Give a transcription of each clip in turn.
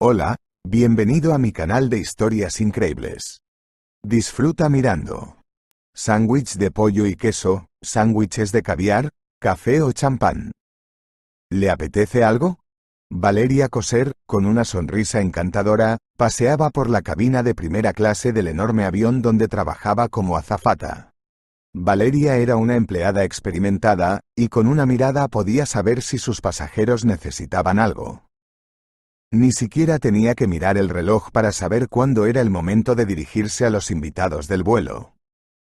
Hola, bienvenido a mi canal de historias increíbles. Disfruta mirando. Sándwich de pollo y queso, sándwiches de caviar, café o champán. ¿Le apetece algo? Valeria Coser, con una sonrisa encantadora, paseaba por la cabina de primera clase del enorme avión donde trabajaba como azafata. Valeria era una empleada experimentada, y con una mirada podía saber si sus pasajeros necesitaban algo. Ni siquiera tenía que mirar el reloj para saber cuándo era el momento de dirigirse a los invitados del vuelo.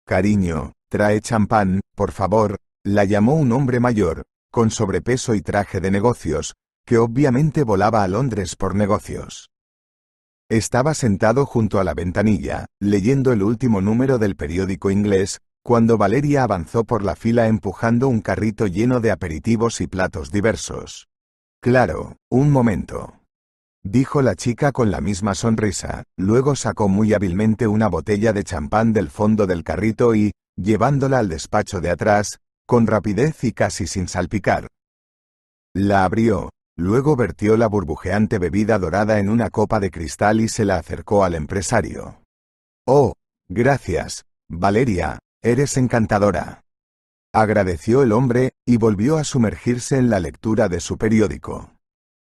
Cariño, trae champán, por favor, la llamó un hombre mayor, con sobrepeso y traje de negocios, que obviamente volaba a Londres por negocios. Estaba sentado junto a la ventanilla, leyendo el último número del periódico inglés, cuando Valeria avanzó por la fila empujando un carrito lleno de aperitivos y platos diversos. Claro, un momento dijo la chica con la misma sonrisa, luego sacó muy hábilmente una botella de champán del fondo del carrito y, llevándola al despacho de atrás, con rapidez y casi sin salpicar. La abrió, luego vertió la burbujeante bebida dorada en una copa de cristal y se la acercó al empresario. Oh, gracias, Valeria, eres encantadora. Agradeció el hombre, y volvió a sumergirse en la lectura de su periódico.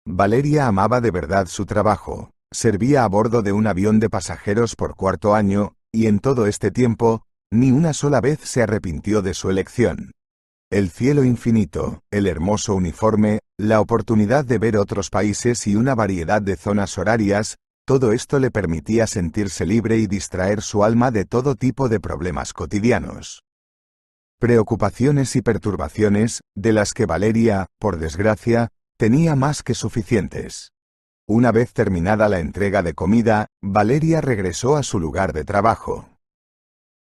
Valeria amaba de verdad su trabajo, servía a bordo de un avión de pasajeros por cuarto año, y en todo este tiempo, ni una sola vez se arrepintió de su elección. El cielo infinito, el hermoso uniforme, la oportunidad de ver otros países y una variedad de zonas horarias, todo esto le permitía sentirse libre y distraer su alma de todo tipo de problemas cotidianos. Preocupaciones y perturbaciones, de las que Valeria, por desgracia, tenía más que suficientes. Una vez terminada la entrega de comida, Valeria regresó a su lugar de trabajo.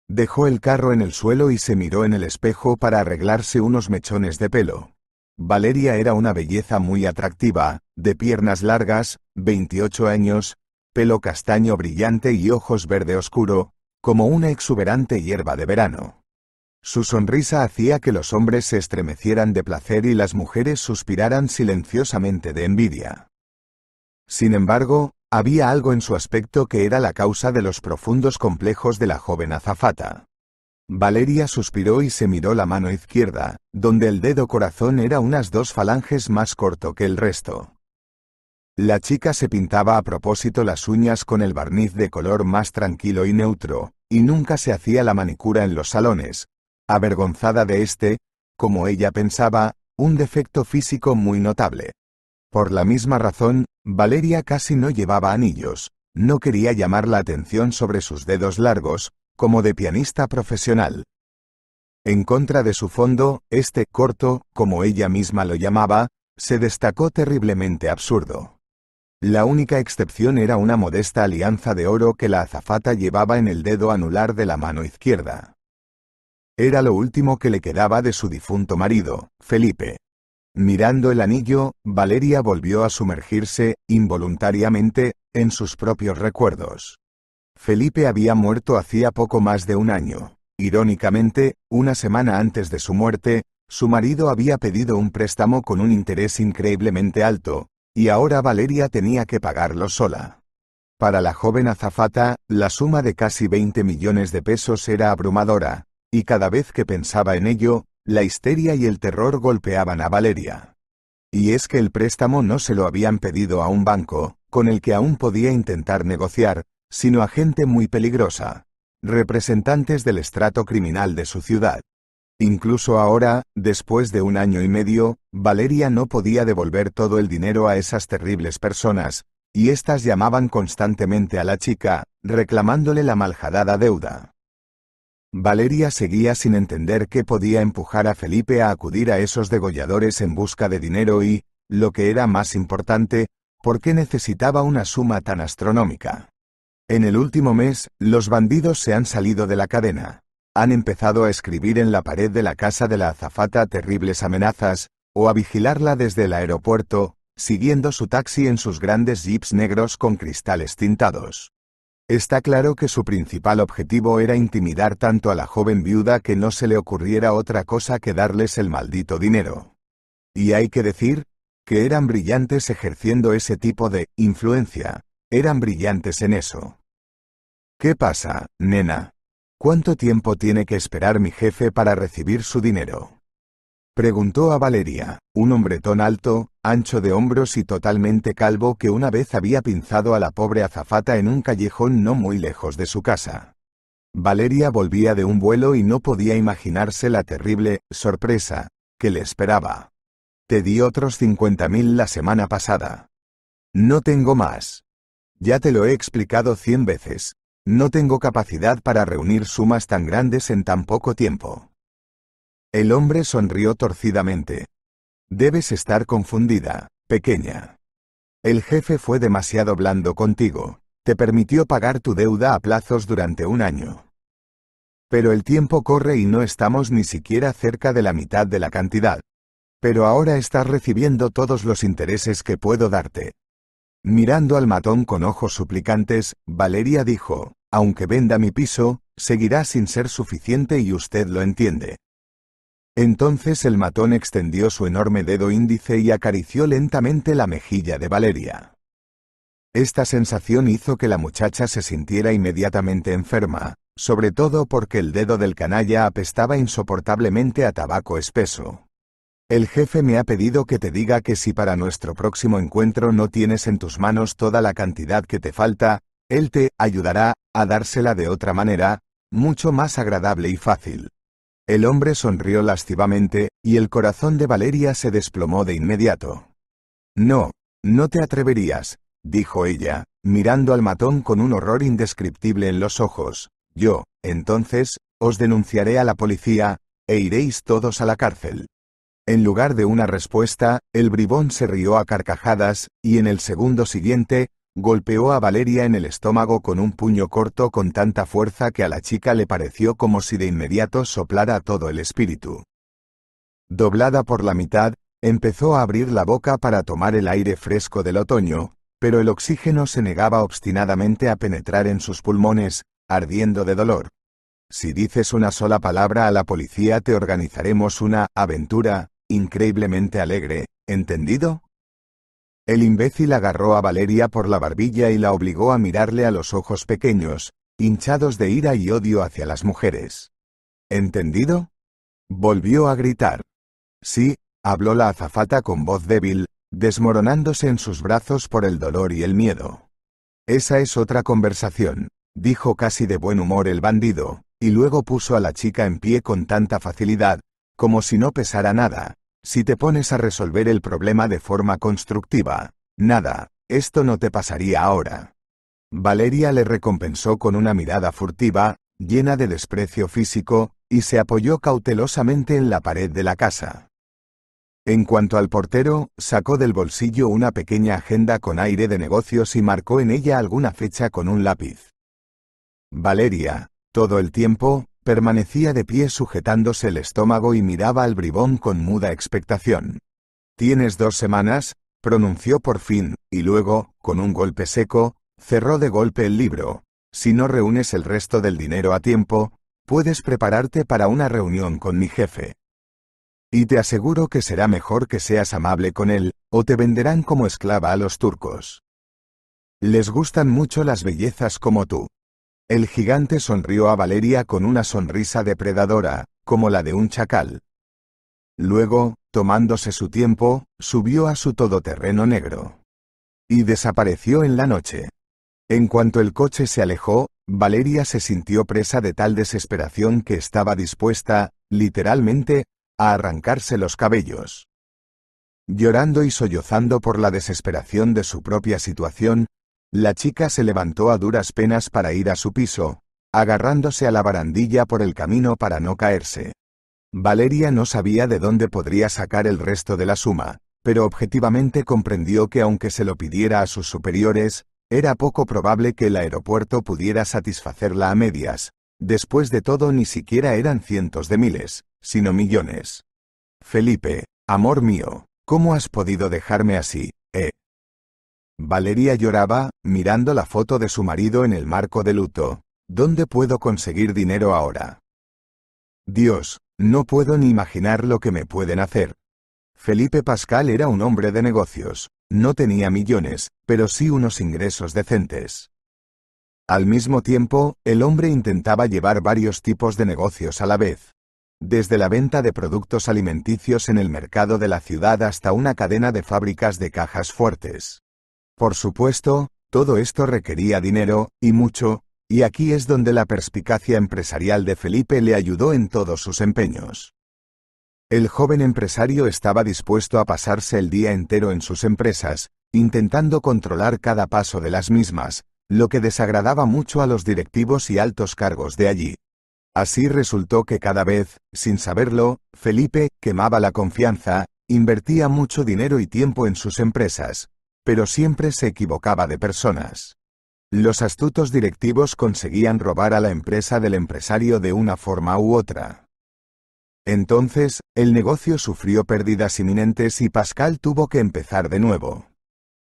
Dejó el carro en el suelo y se miró en el espejo para arreglarse unos mechones de pelo. Valeria era una belleza muy atractiva, de piernas largas, 28 años, pelo castaño brillante y ojos verde oscuro, como una exuberante hierba de verano. Su sonrisa hacía que los hombres se estremecieran de placer y las mujeres suspiraran silenciosamente de envidia. Sin embargo, había algo en su aspecto que era la causa de los profundos complejos de la joven azafata. Valeria suspiró y se miró la mano izquierda, donde el dedo corazón era unas dos falanges más corto que el resto. La chica se pintaba a propósito las uñas con el barniz de color más tranquilo y neutro, y nunca se hacía la manicura en los salones, avergonzada de este, como ella pensaba, un defecto físico muy notable. Por la misma razón, Valeria casi no llevaba anillos, no quería llamar la atención sobre sus dedos largos, como de pianista profesional. En contra de su fondo, este corto, como ella misma lo llamaba, se destacó terriblemente absurdo. La única excepción era una modesta alianza de oro que la azafata llevaba en el dedo anular de la mano izquierda. Era lo último que le quedaba de su difunto marido, Felipe. Mirando el anillo, Valeria volvió a sumergirse, involuntariamente, en sus propios recuerdos. Felipe había muerto hacía poco más de un año. Irónicamente, una semana antes de su muerte, su marido había pedido un préstamo con un interés increíblemente alto, y ahora Valeria tenía que pagarlo sola. Para la joven azafata, la suma de casi 20 millones de pesos era abrumadora, y cada vez que pensaba en ello, la histeria y el terror golpeaban a Valeria. Y es que el préstamo no se lo habían pedido a un banco, con el que aún podía intentar negociar, sino a gente muy peligrosa, representantes del estrato criminal de su ciudad. Incluso ahora, después de un año y medio, Valeria no podía devolver todo el dinero a esas terribles personas, y éstas llamaban constantemente a la chica, reclamándole la maljadada deuda. Valeria seguía sin entender qué podía empujar a Felipe a acudir a esos degolladores en busca de dinero y, lo que era más importante, por qué necesitaba una suma tan astronómica. En el último mes, los bandidos se han salido de la cadena. Han empezado a escribir en la pared de la casa de la azafata terribles amenazas, o a vigilarla desde el aeropuerto, siguiendo su taxi en sus grandes jeeps negros con cristales tintados. Está claro que su principal objetivo era intimidar tanto a la joven viuda que no se le ocurriera otra cosa que darles el maldito dinero. Y hay que decir, que eran brillantes ejerciendo ese tipo de influencia, eran brillantes en eso. ¿Qué pasa, nena? ¿Cuánto tiempo tiene que esperar mi jefe para recibir su dinero? Preguntó a Valeria, un hombretón alto, ancho de hombros y totalmente calvo que una vez había pinzado a la pobre azafata en un callejón no muy lejos de su casa. Valeria volvía de un vuelo y no podía imaginarse la terrible sorpresa que le esperaba. Te di otros 50.000 la semana pasada. No tengo más. Ya te lo he explicado cien veces. No tengo capacidad para reunir sumas tan grandes en tan poco tiempo. El hombre sonrió torcidamente. Debes estar confundida, pequeña. El jefe fue demasiado blando contigo, te permitió pagar tu deuda a plazos durante un año. Pero el tiempo corre y no estamos ni siquiera cerca de la mitad de la cantidad. Pero ahora estás recibiendo todos los intereses que puedo darte. Mirando al matón con ojos suplicantes, Valeria dijo, aunque venda mi piso, seguirá sin ser suficiente y usted lo entiende. Entonces el matón extendió su enorme dedo índice y acarició lentamente la mejilla de Valeria. Esta sensación hizo que la muchacha se sintiera inmediatamente enferma, sobre todo porque el dedo del canalla apestaba insoportablemente a tabaco espeso. El jefe me ha pedido que te diga que si para nuestro próximo encuentro no tienes en tus manos toda la cantidad que te falta, él te ayudará a dársela de otra manera, mucho más agradable y fácil. El hombre sonrió lascivamente, y el corazón de Valeria se desplomó de inmediato. No, no te atreverías, dijo ella, mirando al matón con un horror indescriptible en los ojos. Yo, entonces, os denunciaré a la policía, e iréis todos a la cárcel. En lugar de una respuesta, el bribón se rió a carcajadas, y en el segundo siguiente, Golpeó a Valeria en el estómago con un puño corto con tanta fuerza que a la chica le pareció como si de inmediato soplara todo el espíritu. Doblada por la mitad, empezó a abrir la boca para tomar el aire fresco del otoño, pero el oxígeno se negaba obstinadamente a penetrar en sus pulmones, ardiendo de dolor. Si dices una sola palabra a la policía te organizaremos una aventura, increíblemente alegre, ¿entendido? El imbécil agarró a Valeria por la barbilla y la obligó a mirarle a los ojos pequeños, hinchados de ira y odio hacia las mujeres. ¿Entendido? Volvió a gritar. Sí, habló la azafata con voz débil, desmoronándose en sus brazos por el dolor y el miedo. Esa es otra conversación, dijo casi de buen humor el bandido, y luego puso a la chica en pie con tanta facilidad, como si no pesara nada, si te pones a resolver el problema de forma constructiva, nada, esto no te pasaría ahora. Valeria le recompensó con una mirada furtiva, llena de desprecio físico, y se apoyó cautelosamente en la pared de la casa. En cuanto al portero, sacó del bolsillo una pequeña agenda con aire de negocios y marcó en ella alguna fecha con un lápiz. Valeria, todo el tiempo, permanecía de pie sujetándose el estómago y miraba al bribón con muda expectación. Tienes dos semanas, pronunció por fin, y luego, con un golpe seco, cerró de golpe el libro. Si no reúnes el resto del dinero a tiempo, puedes prepararte para una reunión con mi jefe. Y te aseguro que será mejor que seas amable con él, o te venderán como esclava a los turcos. Les gustan mucho las bellezas como tú. El gigante sonrió a Valeria con una sonrisa depredadora, como la de un chacal. Luego, tomándose su tiempo, subió a su todoterreno negro. Y desapareció en la noche. En cuanto el coche se alejó, Valeria se sintió presa de tal desesperación que estaba dispuesta, literalmente, a arrancarse los cabellos. Llorando y sollozando por la desesperación de su propia situación, la chica se levantó a duras penas para ir a su piso, agarrándose a la barandilla por el camino para no caerse. Valeria no sabía de dónde podría sacar el resto de la suma, pero objetivamente comprendió que aunque se lo pidiera a sus superiores, era poco probable que el aeropuerto pudiera satisfacerla a medias, después de todo ni siquiera eran cientos de miles, sino millones. Felipe, amor mío, ¿cómo has podido dejarme así, eh? Valeria lloraba, mirando la foto de su marido en el marco de luto. ¿Dónde puedo conseguir dinero ahora? Dios, no puedo ni imaginar lo que me pueden hacer. Felipe Pascal era un hombre de negocios, no tenía millones, pero sí unos ingresos decentes. Al mismo tiempo, el hombre intentaba llevar varios tipos de negocios a la vez. Desde la venta de productos alimenticios en el mercado de la ciudad hasta una cadena de fábricas de cajas fuertes. Por supuesto, todo esto requería dinero, y mucho, y aquí es donde la perspicacia empresarial de Felipe le ayudó en todos sus empeños. El joven empresario estaba dispuesto a pasarse el día entero en sus empresas, intentando controlar cada paso de las mismas, lo que desagradaba mucho a los directivos y altos cargos de allí. Así resultó que cada vez, sin saberlo, Felipe quemaba la confianza, invertía mucho dinero y tiempo en sus empresas, pero siempre se equivocaba de personas. Los astutos directivos conseguían robar a la empresa del empresario de una forma u otra. Entonces, el negocio sufrió pérdidas inminentes y Pascal tuvo que empezar de nuevo.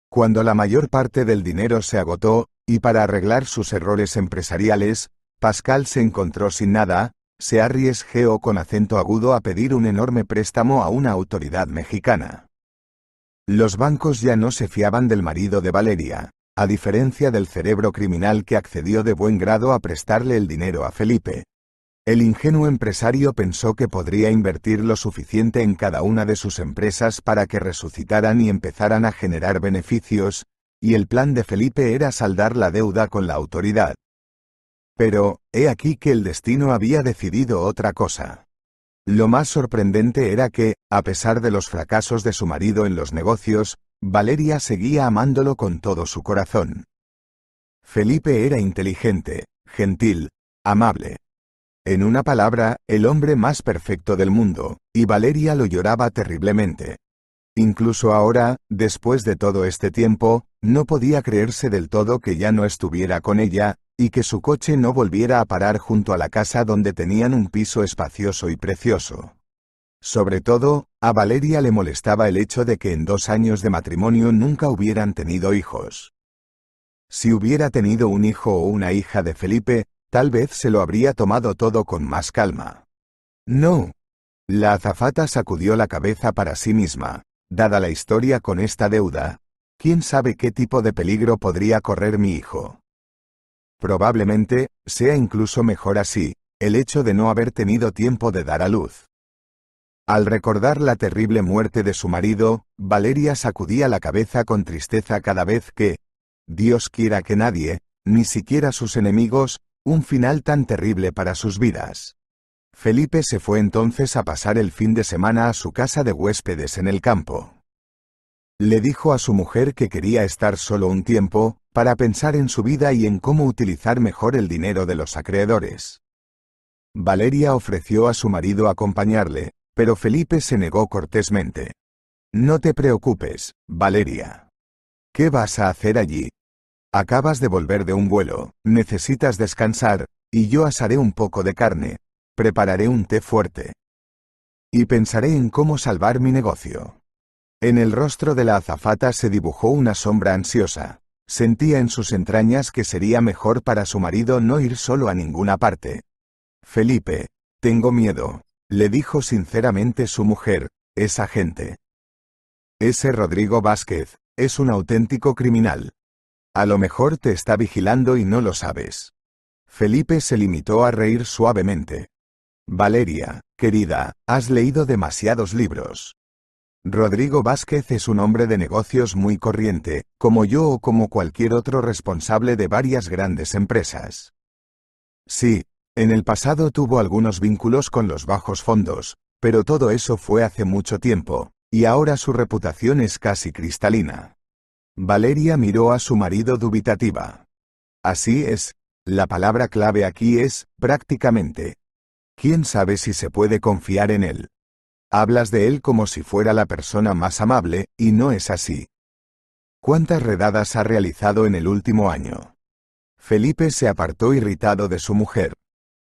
Cuando la mayor parte del dinero se agotó, y para arreglar sus errores empresariales, Pascal se encontró sin nada, se arriesgó con acento agudo a pedir un enorme préstamo a una autoridad mexicana. Los bancos ya no se fiaban del marido de Valeria, a diferencia del cerebro criminal que accedió de buen grado a prestarle el dinero a Felipe. El ingenuo empresario pensó que podría invertir lo suficiente en cada una de sus empresas para que resucitaran y empezaran a generar beneficios, y el plan de Felipe era saldar la deuda con la autoridad. Pero, he aquí que el destino había decidido otra cosa. Lo más sorprendente era que, a pesar de los fracasos de su marido en los negocios, Valeria seguía amándolo con todo su corazón. Felipe era inteligente, gentil, amable. En una palabra, el hombre más perfecto del mundo, y Valeria lo lloraba terriblemente. Incluso ahora, después de todo este tiempo, no podía creerse del todo que ya no estuviera con ella, y que su coche no volviera a parar junto a la casa donde tenían un piso espacioso y precioso. Sobre todo, a Valeria le molestaba el hecho de que en dos años de matrimonio nunca hubieran tenido hijos. Si hubiera tenido un hijo o una hija de Felipe, tal vez se lo habría tomado todo con más calma. No. La azafata sacudió la cabeza para sí misma, dada la historia con esta deuda. ¿Quién sabe qué tipo de peligro podría correr mi hijo? Probablemente, sea incluso mejor así, el hecho de no haber tenido tiempo de dar a luz. Al recordar la terrible muerte de su marido, Valeria sacudía la cabeza con tristeza cada vez que, Dios quiera que nadie, ni siquiera sus enemigos, un final tan terrible para sus vidas. Felipe se fue entonces a pasar el fin de semana a su casa de huéspedes en el campo. Le dijo a su mujer que quería estar solo un tiempo, para pensar en su vida y en cómo utilizar mejor el dinero de los acreedores. Valeria ofreció a su marido acompañarle, pero Felipe se negó cortésmente. No te preocupes, Valeria. ¿Qué vas a hacer allí? Acabas de volver de un vuelo, necesitas descansar, y yo asaré un poco de carne, prepararé un té fuerte. Y pensaré en cómo salvar mi negocio. En el rostro de la azafata se dibujó una sombra ansiosa. Sentía en sus entrañas que sería mejor para su marido no ir solo a ninguna parte. Felipe, tengo miedo, le dijo sinceramente su mujer, esa gente. Ese Rodrigo Vázquez, es un auténtico criminal. A lo mejor te está vigilando y no lo sabes. Felipe se limitó a reír suavemente. Valeria, querida, has leído demasiados libros. Rodrigo Vázquez es un hombre de negocios muy corriente, como yo o como cualquier otro responsable de varias grandes empresas. Sí, en el pasado tuvo algunos vínculos con los bajos fondos, pero todo eso fue hace mucho tiempo, y ahora su reputación es casi cristalina. Valeria miró a su marido dubitativa. Así es, la palabra clave aquí es, prácticamente. ¿Quién sabe si se puede confiar en él? Hablas de él como si fuera la persona más amable, y no es así. ¿Cuántas redadas ha realizado en el último año? Felipe se apartó irritado de su mujer.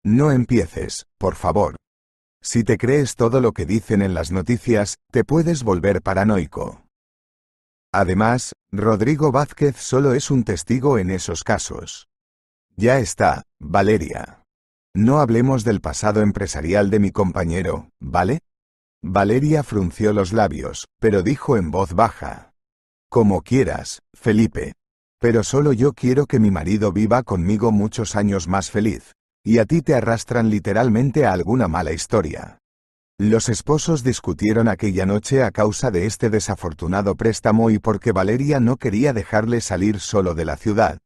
No empieces, por favor. Si te crees todo lo que dicen en las noticias, te puedes volver paranoico. Además, Rodrigo Vázquez solo es un testigo en esos casos. Ya está, Valeria. No hablemos del pasado empresarial de mi compañero, ¿vale? Valeria frunció los labios, pero dijo en voz baja. Como quieras, Felipe. Pero solo yo quiero que mi marido viva conmigo muchos años más feliz. Y a ti te arrastran literalmente a alguna mala historia. Los esposos discutieron aquella noche a causa de este desafortunado préstamo y porque Valeria no quería dejarle salir solo de la ciudad.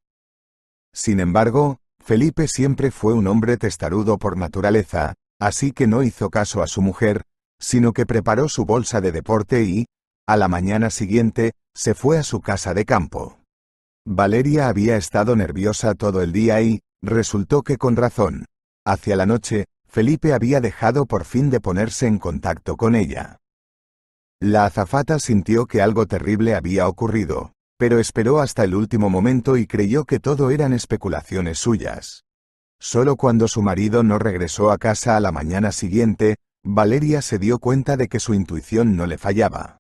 Sin embargo, Felipe siempre fue un hombre testarudo por naturaleza, así que no hizo caso a su mujer, sino que preparó su bolsa de deporte y, a la mañana siguiente, se fue a su casa de campo. Valeria había estado nerviosa todo el día y, resultó que con razón, hacia la noche, Felipe había dejado por fin de ponerse en contacto con ella. La azafata sintió que algo terrible había ocurrido, pero esperó hasta el último momento y creyó que todo eran especulaciones suyas. Solo cuando su marido no regresó a casa a la mañana siguiente, Valeria se dio cuenta de que su intuición no le fallaba.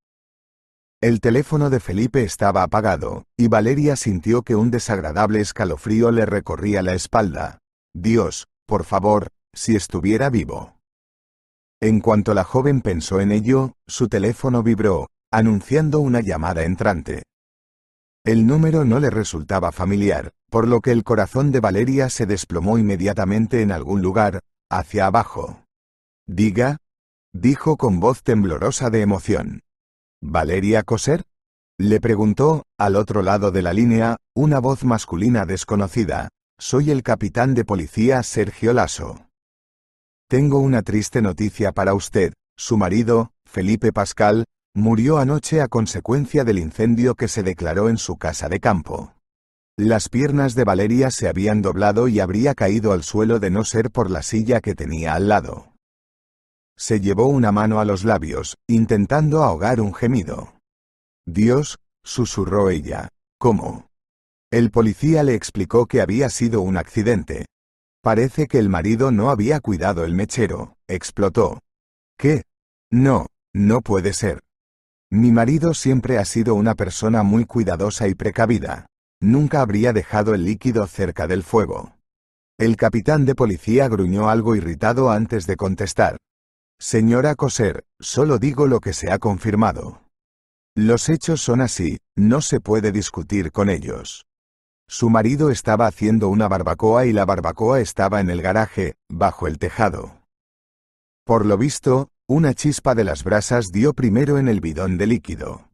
El teléfono de Felipe estaba apagado, y Valeria sintió que un desagradable escalofrío le recorría la espalda. Dios, por favor, si estuviera vivo. En cuanto la joven pensó en ello, su teléfono vibró, anunciando una llamada entrante. El número no le resultaba familiar, por lo que el corazón de Valeria se desplomó inmediatamente en algún lugar, hacia abajo. Diga, dijo con voz temblorosa de emoción. ¿Valeria Coser? Le preguntó, al otro lado de la línea, una voz masculina desconocida. Soy el capitán de policía Sergio Lasso. Tengo una triste noticia para usted. Su marido, Felipe Pascal, murió anoche a consecuencia del incendio que se declaró en su casa de campo. Las piernas de Valeria se habían doblado y habría caído al suelo de no ser por la silla que tenía al lado. Se llevó una mano a los labios, intentando ahogar un gemido. Dios, susurró ella. ¿Cómo? El policía le explicó que había sido un accidente. Parece que el marido no había cuidado el mechero, explotó. ¿Qué? No, no puede ser. Mi marido siempre ha sido una persona muy cuidadosa y precavida. Nunca habría dejado el líquido cerca del fuego. El capitán de policía gruñó algo irritado antes de contestar. Señora Coser, solo digo lo que se ha confirmado. Los hechos son así, no se puede discutir con ellos. Su marido estaba haciendo una barbacoa y la barbacoa estaba en el garaje, bajo el tejado. Por lo visto, una chispa de las brasas dio primero en el bidón de líquido.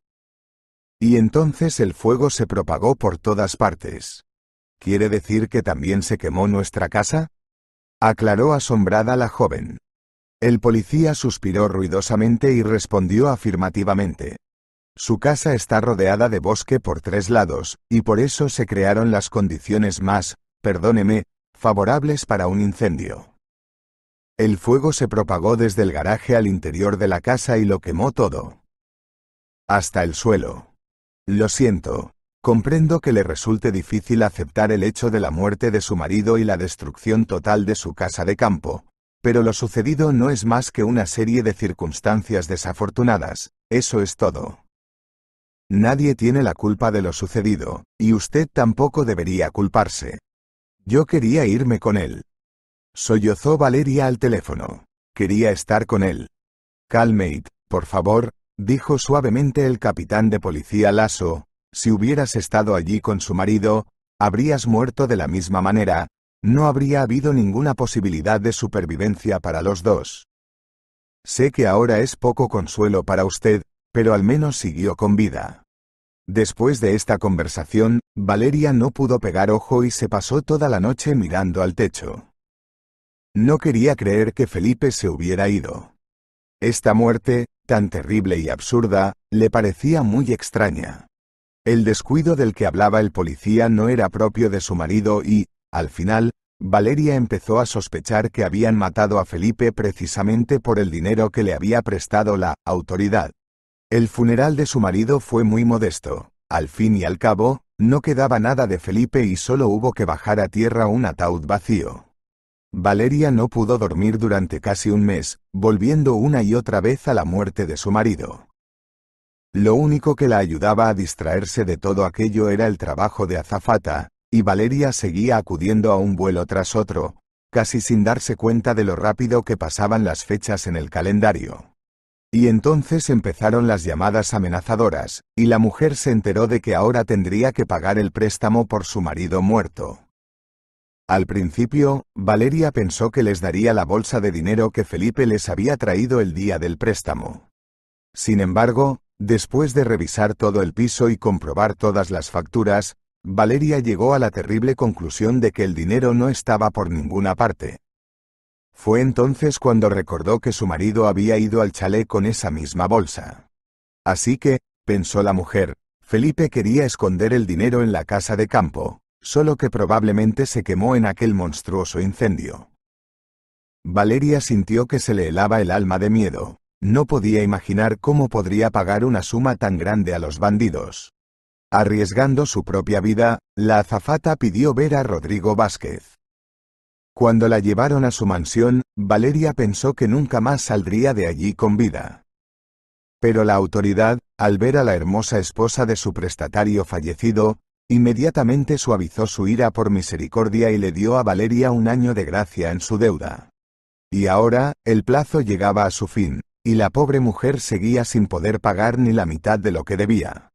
Y entonces el fuego se propagó por todas partes. ¿Quiere decir que también se quemó nuestra casa? Aclaró asombrada la joven. El policía suspiró ruidosamente y respondió afirmativamente. Su casa está rodeada de bosque por tres lados, y por eso se crearon las condiciones más, perdóneme, favorables para un incendio. El fuego se propagó desde el garaje al interior de la casa y lo quemó todo. Hasta el suelo. Lo siento. Comprendo que le resulte difícil aceptar el hecho de la muerte de su marido y la destrucción total de su casa de campo, pero lo sucedido no es más que una serie de circunstancias desafortunadas, eso es todo. Nadie tiene la culpa de lo sucedido, y usted tampoco debería culparse. Yo quería irme con él. Sollozó Valeria al teléfono. Quería estar con él. Calmate, por favor, dijo suavemente el capitán de policía Lasso, si hubieras estado allí con su marido, habrías muerto de la misma manera, no habría habido ninguna posibilidad de supervivencia para los dos. Sé que ahora es poco consuelo para usted, pero al menos siguió con vida. Después de esta conversación, Valeria no pudo pegar ojo y se pasó toda la noche mirando al techo. No quería creer que Felipe se hubiera ido. Esta muerte, tan terrible y absurda, le parecía muy extraña. El descuido del que hablaba el policía no era propio de su marido y, al final, Valeria empezó a sospechar que habían matado a Felipe precisamente por el dinero que le había prestado la autoridad. El funeral de su marido fue muy modesto. Al fin y al cabo, no quedaba nada de Felipe y solo hubo que bajar a tierra un ataúd vacío. Valeria no pudo dormir durante casi un mes, volviendo una y otra vez a la muerte de su marido. Lo único que la ayudaba a distraerse de todo aquello era el trabajo de azafata, y Valeria seguía acudiendo a un vuelo tras otro, casi sin darse cuenta de lo rápido que pasaban las fechas en el calendario. Y entonces empezaron las llamadas amenazadoras, y la mujer se enteró de que ahora tendría que pagar el préstamo por su marido muerto. Al principio, Valeria pensó que les daría la bolsa de dinero que Felipe les había traído el día del préstamo. Sin embargo, después de revisar todo el piso y comprobar todas las facturas, Valeria llegó a la terrible conclusión de que el dinero no estaba por ninguna parte. Fue entonces cuando recordó que su marido había ido al chalet con esa misma bolsa. Así que, pensó la mujer, Felipe quería esconder el dinero en la casa de campo, solo que probablemente se quemó en aquel monstruoso incendio. Valeria sintió que se le helaba el alma de miedo, no podía imaginar cómo podría pagar una suma tan grande a los bandidos. Arriesgando su propia vida, la azafata pidió ver a Rodrigo Vázquez. Cuando la llevaron a su mansión, Valeria pensó que nunca más saldría de allí con vida. Pero la autoridad, al ver a la hermosa esposa de su prestatario fallecido, inmediatamente suavizó su ira por misericordia y le dio a Valeria un año de gracia en su deuda. Y ahora, el plazo llegaba a su fin, y la pobre mujer seguía sin poder pagar ni la mitad de lo que debía.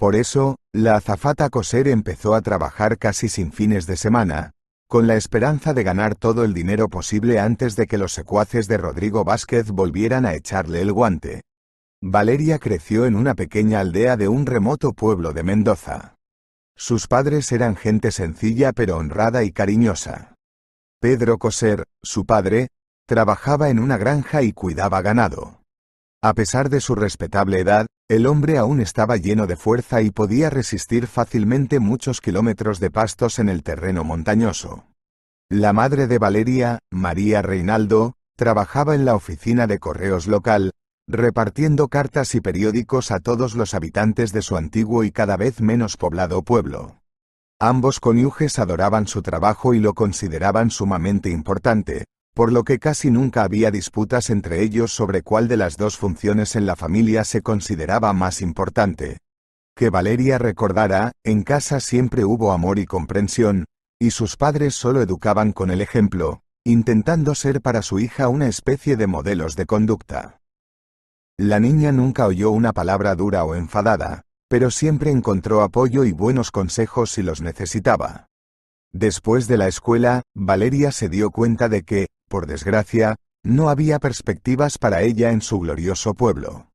Por eso, la azafata coser empezó a trabajar casi sin fines de semana, con la esperanza de ganar todo el dinero posible antes de que los secuaces de Rodrigo Vázquez volvieran a echarle el guante. Valeria creció en una pequeña aldea de un remoto pueblo de Mendoza. Sus padres eran gente sencilla pero honrada y cariñosa. Pedro Coser, su padre, trabajaba en una granja y cuidaba ganado. A pesar de su respetable edad, el hombre aún estaba lleno de fuerza y podía resistir fácilmente muchos kilómetros de pastos en el terreno montañoso. La madre de Valeria, María Reinaldo, trabajaba en la oficina de correos local, repartiendo cartas y periódicos a todos los habitantes de su antiguo y cada vez menos poblado pueblo. Ambos cónyuges adoraban su trabajo y lo consideraban sumamente importante, por lo que casi nunca había disputas entre ellos sobre cuál de las dos funciones en la familia se consideraba más importante. Que Valeria recordara, en casa siempre hubo amor y comprensión, y sus padres solo educaban con el ejemplo, intentando ser para su hija una especie de modelos de conducta. La niña nunca oyó una palabra dura o enfadada, pero siempre encontró apoyo y buenos consejos si los necesitaba. Después de la escuela, Valeria se dio cuenta de que, por desgracia, no había perspectivas para ella en su glorioso pueblo.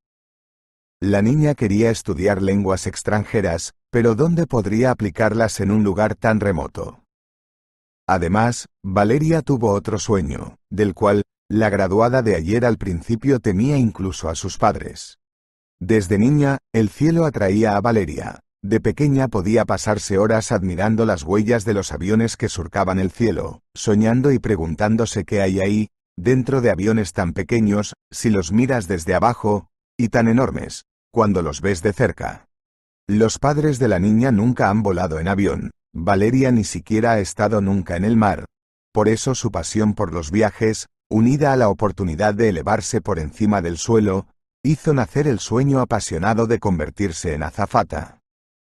La niña quería estudiar lenguas extranjeras, pero ¿dónde podría aplicarlas en un lugar tan remoto? Además, Valeria tuvo otro sueño, del cual, la graduada de ayer al principio temía incluso a sus padres. Desde niña, el cielo atraía a Valeria, de pequeña podía pasarse horas admirando las huellas de los aviones que surcaban el cielo, soñando y preguntándose qué hay ahí, dentro de aviones tan pequeños, si los miras desde abajo, y tan enormes, cuando los ves de cerca. Los padres de la niña nunca han volado en avión, Valeria ni siquiera ha estado nunca en el mar. Por eso su pasión por los viajes, unida a la oportunidad de elevarse por encima del suelo, hizo nacer el sueño apasionado de convertirse en azafata.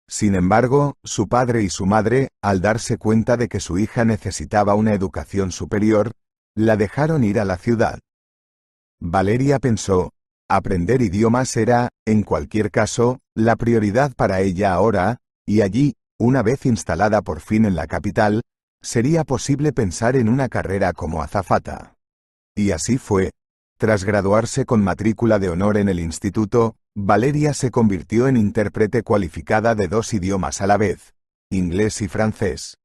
Sin embargo, su padre y su madre, al darse cuenta de que su hija necesitaba una educación superior, la dejaron ir a la ciudad. Valeria pensó, aprender idiomas era, en cualquier caso, la prioridad para ella ahora, y allí, una vez instalada por fin en la capital, sería posible pensar en una carrera como azafata. Y así fue. Tras graduarse con matrícula de honor en el instituto, Valeria se convirtió en intérprete cualificada de dos idiomas a la vez, inglés y francés.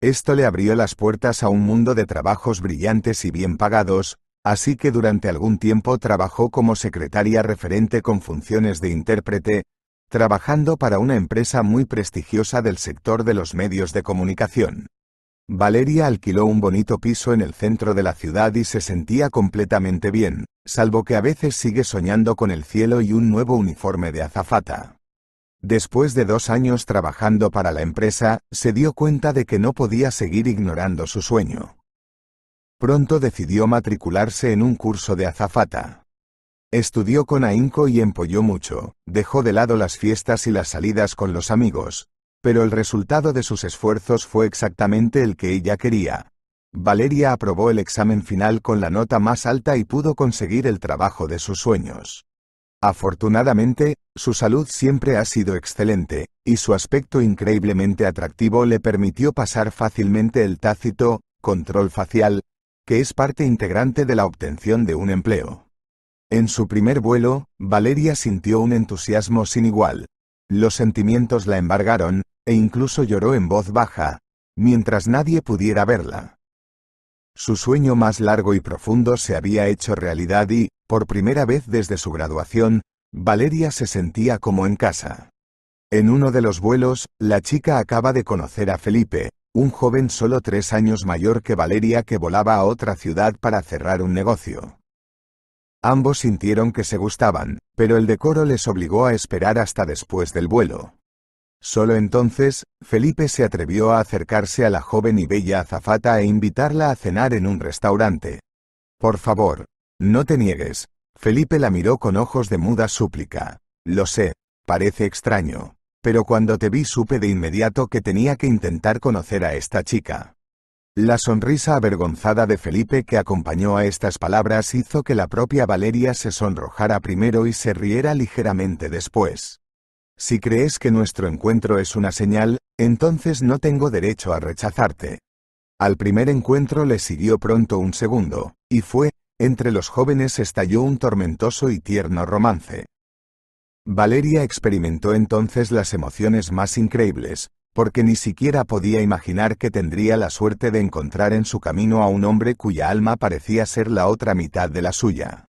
Esto le abrió las puertas a un mundo de trabajos brillantes y bien pagados, así que durante algún tiempo trabajó como secretaria referente con funciones de intérprete, trabajando para una empresa muy prestigiosa del sector de los medios de comunicación. Valeria alquiló un bonito piso en el centro de la ciudad y se sentía completamente bien, salvo que a veces sigue soñando con el cielo y un nuevo uniforme de azafata. Después de dos años trabajando para la empresa, se dio cuenta de que no podía seguir ignorando su sueño. Pronto decidió matricularse en un curso de azafata. Estudió con ahínco y empolló mucho, dejó de lado las fiestas y las salidas con los amigos, pero el resultado de sus esfuerzos fue exactamente el que ella quería. Valeria aprobó el examen final con la nota más alta y pudo conseguir el trabajo de sus sueños. Afortunadamente, su salud siempre ha sido excelente, y su aspecto increíblemente atractivo le permitió pasar fácilmente el tácito, control facial, que es parte integrante de la obtención de un empleo. En su primer vuelo, Valeria sintió un entusiasmo sin igual, los sentimientos la embargaron, e incluso lloró en voz baja, mientras nadie pudiera verla. Su sueño más largo y profundo se había hecho realidad y, por primera vez desde su graduación, Valeria se sentía como en casa. En uno de los vuelos, la chica acaba de conocer a Felipe, un joven solo tres años mayor que Valeria que volaba a otra ciudad para cerrar un negocio. Ambos sintieron que se gustaban, pero el decoro les obligó a esperar hasta después del vuelo. Solo entonces, Felipe se atrevió a acercarse a la joven y bella azafata e invitarla a cenar en un restaurante. Por favor, no te niegues. Felipe la miró con ojos de muda súplica. Lo sé, parece extraño. Pero cuando te vi supe de inmediato que tenía que intentar conocer a esta chica. La sonrisa avergonzada de Felipe que acompañó a estas palabras hizo que la propia Valeria se sonrojara primero y se riera ligeramente después. Si crees que nuestro encuentro es una señal, entonces no tengo derecho a rechazarte. Al primer encuentro le siguió pronto un segundo, y fue, entre los jóvenes estalló un tormentoso y tierno romance. Valeria experimentó entonces las emociones más increíbles, porque ni siquiera podía imaginar que tendría la suerte de encontrar en su camino a un hombre cuya alma parecía ser la otra mitad de la suya.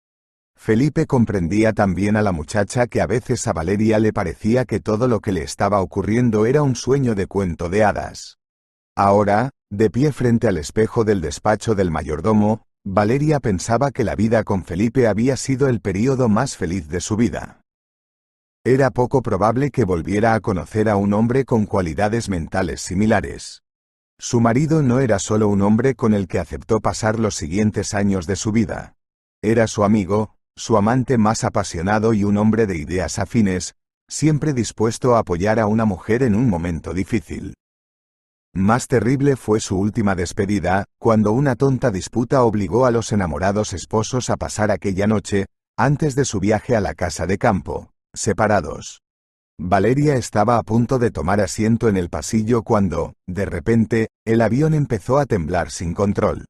Felipe comprendía también a la muchacha que a veces a Valeria le parecía que todo lo que le estaba ocurriendo era un sueño de cuento de hadas. Ahora, de pie frente al espejo del despacho del mayordomo, Valeria pensaba que la vida con Felipe había sido el período más feliz de su vida. Era poco probable que volviera a conocer a un hombre con cualidades mentales similares. Su marido no era solo un hombre con el que aceptó pasar los siguientes años de su vida. Era su amigo, su amante más apasionado y un hombre de ideas afines, siempre dispuesto a apoyar a una mujer en un momento difícil. Más terrible fue su última despedida, cuando una tonta disputa obligó a los enamorados esposos a pasar aquella noche, antes de su viaje a la casa de campo separados. Valeria estaba a punto de tomar asiento en el pasillo cuando, de repente, el avión empezó a temblar sin control.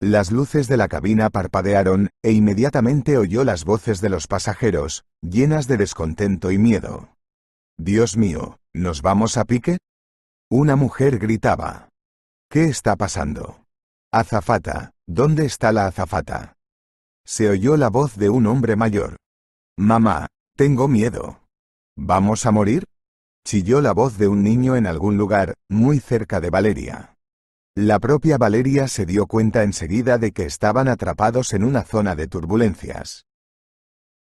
Las luces de la cabina parpadearon, e inmediatamente oyó las voces de los pasajeros, llenas de descontento y miedo. Dios mío, ¿nos vamos a pique? Una mujer gritaba. ¿Qué está pasando? Azafata, ¿dónde está la azafata? Se oyó la voz de un hombre mayor. Mamá, tengo miedo. ¿Vamos a morir? chilló la voz de un niño en algún lugar, muy cerca de Valeria. La propia Valeria se dio cuenta enseguida de que estaban atrapados en una zona de turbulencias.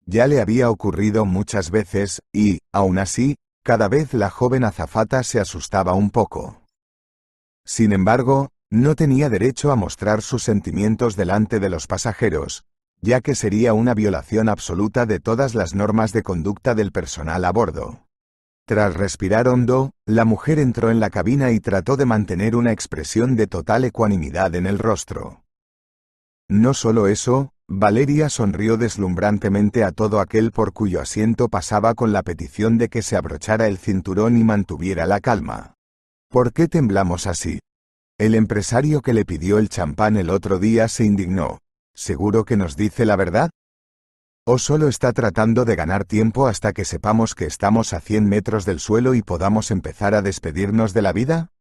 Ya le había ocurrido muchas veces, y, aún así, cada vez la joven azafata se asustaba un poco. Sin embargo, no tenía derecho a mostrar sus sentimientos delante de los pasajeros, ya que sería una violación absoluta de todas las normas de conducta del personal a bordo. Tras respirar hondo, la mujer entró en la cabina y trató de mantener una expresión de total ecuanimidad en el rostro. No solo eso, Valeria sonrió deslumbrantemente a todo aquel por cuyo asiento pasaba con la petición de que se abrochara el cinturón y mantuviera la calma. ¿Por qué temblamos así? El empresario que le pidió el champán el otro día se indignó, ¿Seguro que nos dice la verdad? ¿O solo está tratando de ganar tiempo hasta que sepamos que estamos a 100 metros del suelo y podamos empezar a despedirnos de la vida?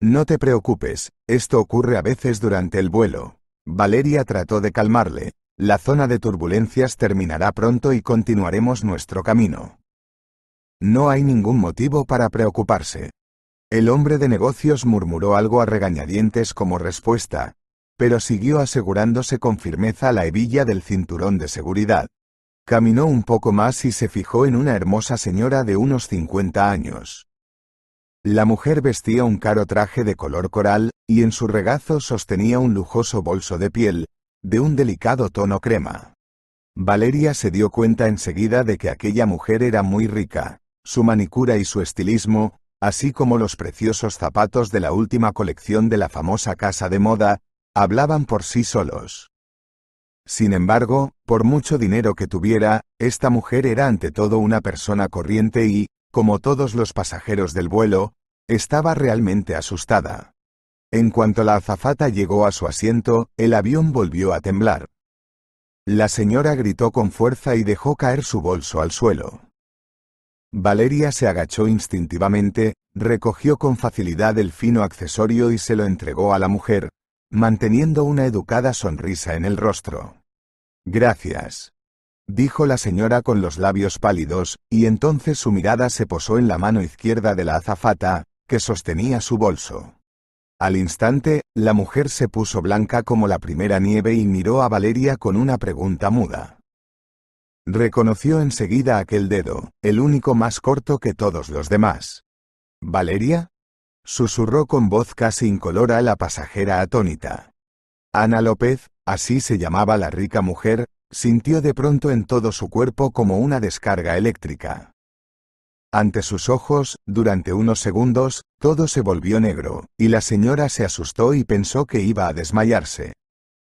No te preocupes, esto ocurre a veces durante el vuelo. Valeria trató de calmarle. La zona de turbulencias terminará pronto y continuaremos nuestro camino. No hay ningún motivo para preocuparse. El hombre de negocios murmuró algo a regañadientes como respuesta, pero siguió asegurándose con firmeza la hebilla del cinturón de seguridad. Caminó un poco más y se fijó en una hermosa señora de unos 50 años. La mujer vestía un caro traje de color coral, y en su regazo sostenía un lujoso bolso de piel, de un delicado tono crema. Valeria se dio cuenta enseguida de que aquella mujer era muy rica, su manicura y su estilismo, así como los preciosos zapatos de la última colección de la famosa casa de moda, hablaban por sí solos. Sin embargo, por mucho dinero que tuviera, esta mujer era ante todo una persona corriente y, como todos los pasajeros del vuelo, estaba realmente asustada. En cuanto la azafata llegó a su asiento, el avión volvió a temblar. La señora gritó con fuerza y dejó caer su bolso al suelo. Valeria se agachó instintivamente, recogió con facilidad el fino accesorio y se lo entregó a la mujer, manteniendo una educada sonrisa en el rostro. Gracias. Dijo la señora con los labios pálidos, y entonces su mirada se posó en la mano izquierda de la azafata, que sostenía su bolso. Al instante, la mujer se puso blanca como la primera nieve y miró a Valeria con una pregunta muda. Reconoció enseguida aquel dedo, el único más corto que todos los demás. ¿Valeria? Susurró con voz casi incolora a la pasajera atónita. Ana López, así se llamaba la rica mujer, sintió de pronto en todo su cuerpo como una descarga eléctrica. Ante sus ojos, durante unos segundos, todo se volvió negro, y la señora se asustó y pensó que iba a desmayarse.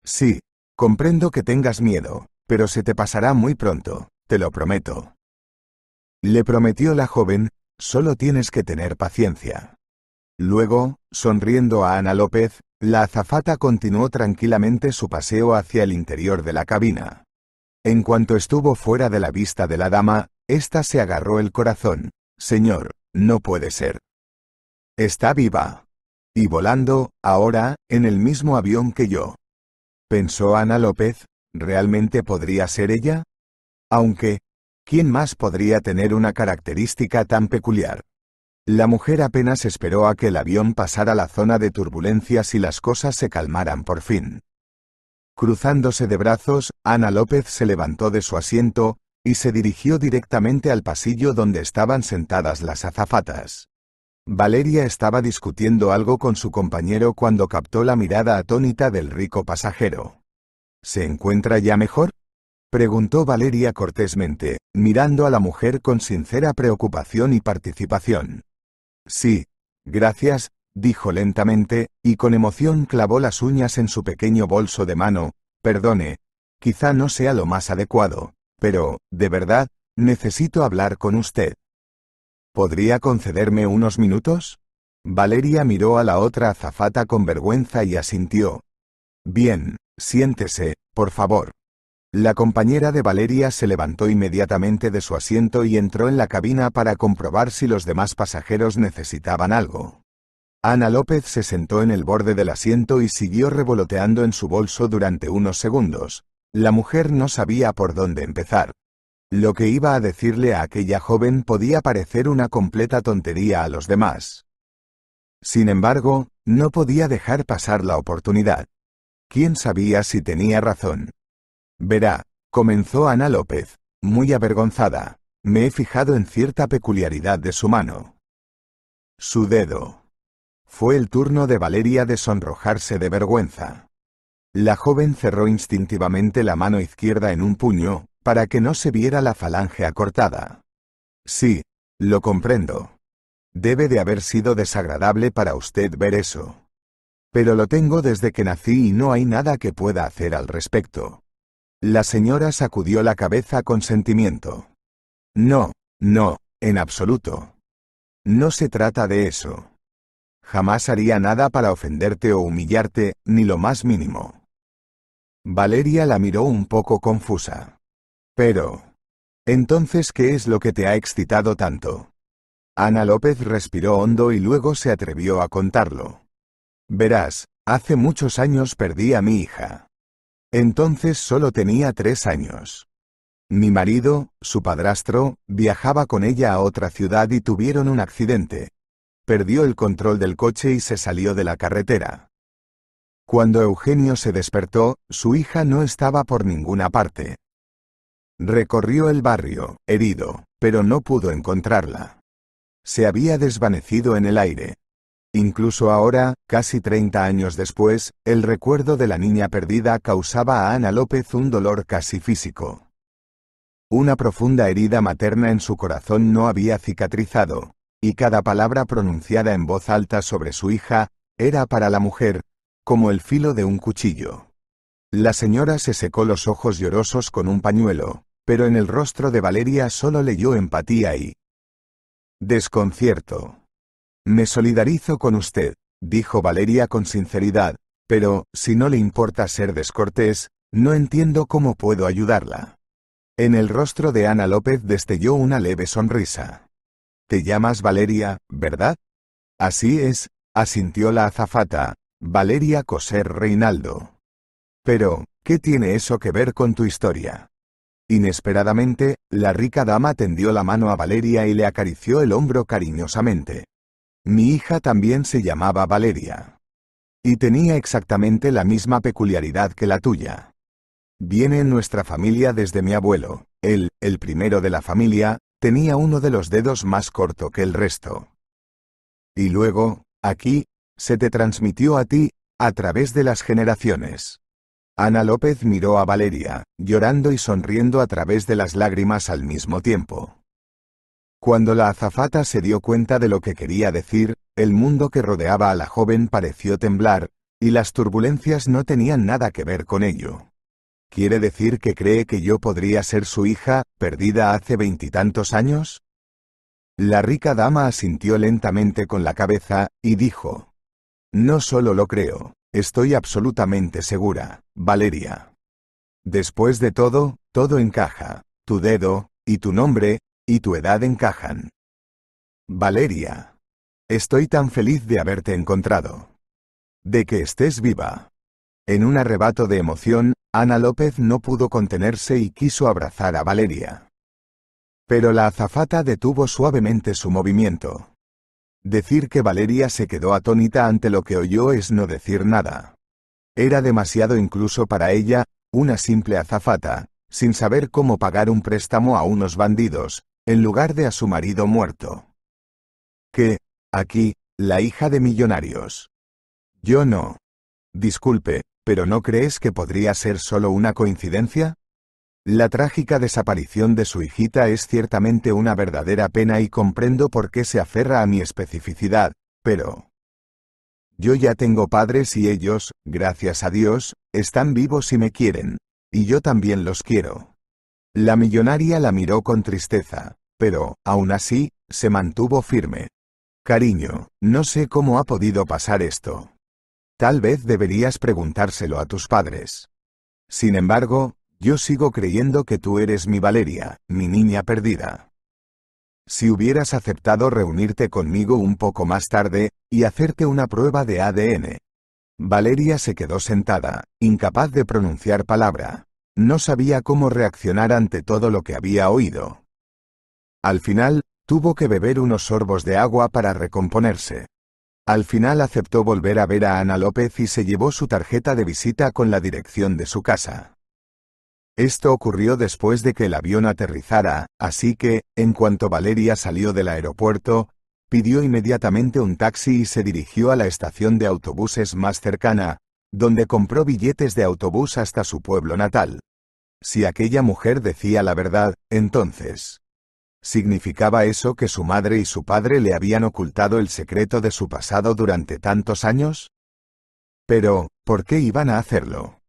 Sí, comprendo que tengas miedo, pero se te pasará muy pronto, te lo prometo. Le prometió la joven, solo tienes que tener paciencia. Luego, sonriendo a Ana López, la azafata continuó tranquilamente su paseo hacia el interior de la cabina. En cuanto estuvo fuera de la vista de la dama, ésta se agarró el corazón. Señor, no puede ser. Está viva. Y volando, ahora, en el mismo avión que yo. Pensó Ana López, ¿realmente podría ser ella? Aunque, ¿quién más podría tener una característica tan peculiar? La mujer apenas esperó a que el avión pasara la zona de turbulencias y las cosas se calmaran por fin. Cruzándose de brazos, Ana López se levantó de su asiento, y se dirigió directamente al pasillo donde estaban sentadas las azafatas. Valeria estaba discutiendo algo con su compañero cuando captó la mirada atónita del rico pasajero. ¿Se encuentra ya mejor? preguntó Valeria cortésmente, mirando a la mujer con sincera preocupación y participación. Sí. Gracias, dijo lentamente, y con emoción clavó las uñas en su pequeño bolso de mano, perdone. Quizá no sea lo más adecuado, pero, de verdad, necesito hablar con usted. ¿Podría concederme unos minutos? Valeria miró a la otra azafata con vergüenza y asintió. Bien, siéntese, por favor. La compañera de Valeria se levantó inmediatamente de su asiento y entró en la cabina para comprobar si los demás pasajeros necesitaban algo. Ana López se sentó en el borde del asiento y siguió revoloteando en su bolso durante unos segundos. La mujer no sabía por dónde empezar. Lo que iba a decirle a aquella joven podía parecer una completa tontería a los demás. Sin embargo, no podía dejar pasar la oportunidad. ¿Quién sabía si tenía razón? Verá, comenzó Ana López, muy avergonzada, me he fijado en cierta peculiaridad de su mano. Su dedo. Fue el turno de Valeria de sonrojarse de vergüenza. La joven cerró instintivamente la mano izquierda en un puño, para que no se viera la falange acortada. Sí, lo comprendo. Debe de haber sido desagradable para usted ver eso. Pero lo tengo desde que nací y no hay nada que pueda hacer al respecto. La señora sacudió la cabeza con sentimiento. No, no, en absoluto. No se trata de eso. Jamás haría nada para ofenderte o humillarte, ni lo más mínimo. Valeria la miró un poco confusa. Pero... Entonces, ¿qué es lo que te ha excitado tanto? Ana López respiró hondo y luego se atrevió a contarlo. Verás, hace muchos años perdí a mi hija. Entonces solo tenía tres años. Mi marido, su padrastro, viajaba con ella a otra ciudad y tuvieron un accidente. Perdió el control del coche y se salió de la carretera. Cuando Eugenio se despertó, su hija no estaba por ninguna parte. Recorrió el barrio, herido, pero no pudo encontrarla. Se había desvanecido en el aire. Incluso ahora, casi 30 años después, el recuerdo de la niña perdida causaba a Ana López un dolor casi físico. Una profunda herida materna en su corazón no había cicatrizado, y cada palabra pronunciada en voz alta sobre su hija, era para la mujer, como el filo de un cuchillo. La señora se secó los ojos llorosos con un pañuelo, pero en el rostro de Valeria solo leyó empatía y desconcierto. Me solidarizo con usted, dijo Valeria con sinceridad, pero, si no le importa ser descortés, no entiendo cómo puedo ayudarla. En el rostro de Ana López destelló una leve sonrisa. Te llamas Valeria, ¿verdad? Así es, asintió la azafata, Valeria Coser Reinaldo. Pero, ¿qué tiene eso que ver con tu historia? Inesperadamente, la rica dama tendió la mano a Valeria y le acarició el hombro cariñosamente. Mi hija también se llamaba Valeria. Y tenía exactamente la misma peculiaridad que la tuya. Viene en nuestra familia desde mi abuelo, él, el primero de la familia, tenía uno de los dedos más corto que el resto. Y luego, aquí, se te transmitió a ti, a través de las generaciones. Ana López miró a Valeria, llorando y sonriendo a través de las lágrimas al mismo tiempo. Cuando la azafata se dio cuenta de lo que quería decir, el mundo que rodeaba a la joven pareció temblar, y las turbulencias no tenían nada que ver con ello. ¿Quiere decir que cree que yo podría ser su hija, perdida hace veintitantos años? La rica dama asintió lentamente con la cabeza, y dijo. No solo lo creo, estoy absolutamente segura, Valeria. Después de todo, todo encaja, tu dedo, y tu nombre, y tu edad encajan. Valeria. Estoy tan feliz de haberte encontrado. De que estés viva. En un arrebato de emoción, Ana López no pudo contenerse y quiso abrazar a Valeria. Pero la azafata detuvo suavemente su movimiento. Decir que Valeria se quedó atónita ante lo que oyó es no decir nada. Era demasiado incluso para ella, una simple azafata, sin saber cómo pagar un préstamo a unos bandidos, en lugar de a su marido muerto. ¿Qué, aquí, la hija de millonarios. Yo no. Disculpe, pero ¿no crees que podría ser solo una coincidencia? La trágica desaparición de su hijita es ciertamente una verdadera pena y comprendo por qué se aferra a mi especificidad, pero... Yo ya tengo padres y ellos, gracias a Dios, están vivos y me quieren. Y yo también los quiero. La millonaria la miró con tristeza pero, aún así, se mantuvo firme. Cariño, no sé cómo ha podido pasar esto. Tal vez deberías preguntárselo a tus padres. Sin embargo, yo sigo creyendo que tú eres mi Valeria, mi niña perdida. Si hubieras aceptado reunirte conmigo un poco más tarde, y hacerte una prueba de ADN. Valeria se quedó sentada, incapaz de pronunciar palabra. No sabía cómo reaccionar ante todo lo que había oído. Al final, tuvo que beber unos sorbos de agua para recomponerse. Al final aceptó volver a ver a Ana López y se llevó su tarjeta de visita con la dirección de su casa. Esto ocurrió después de que el avión aterrizara, así que, en cuanto Valeria salió del aeropuerto, pidió inmediatamente un taxi y se dirigió a la estación de autobuses más cercana, donde compró billetes de autobús hasta su pueblo natal. Si aquella mujer decía la verdad, entonces... ¿Significaba eso que su madre y su padre le habían ocultado el secreto de su pasado durante tantos años? Pero, ¿por qué iban a hacerlo?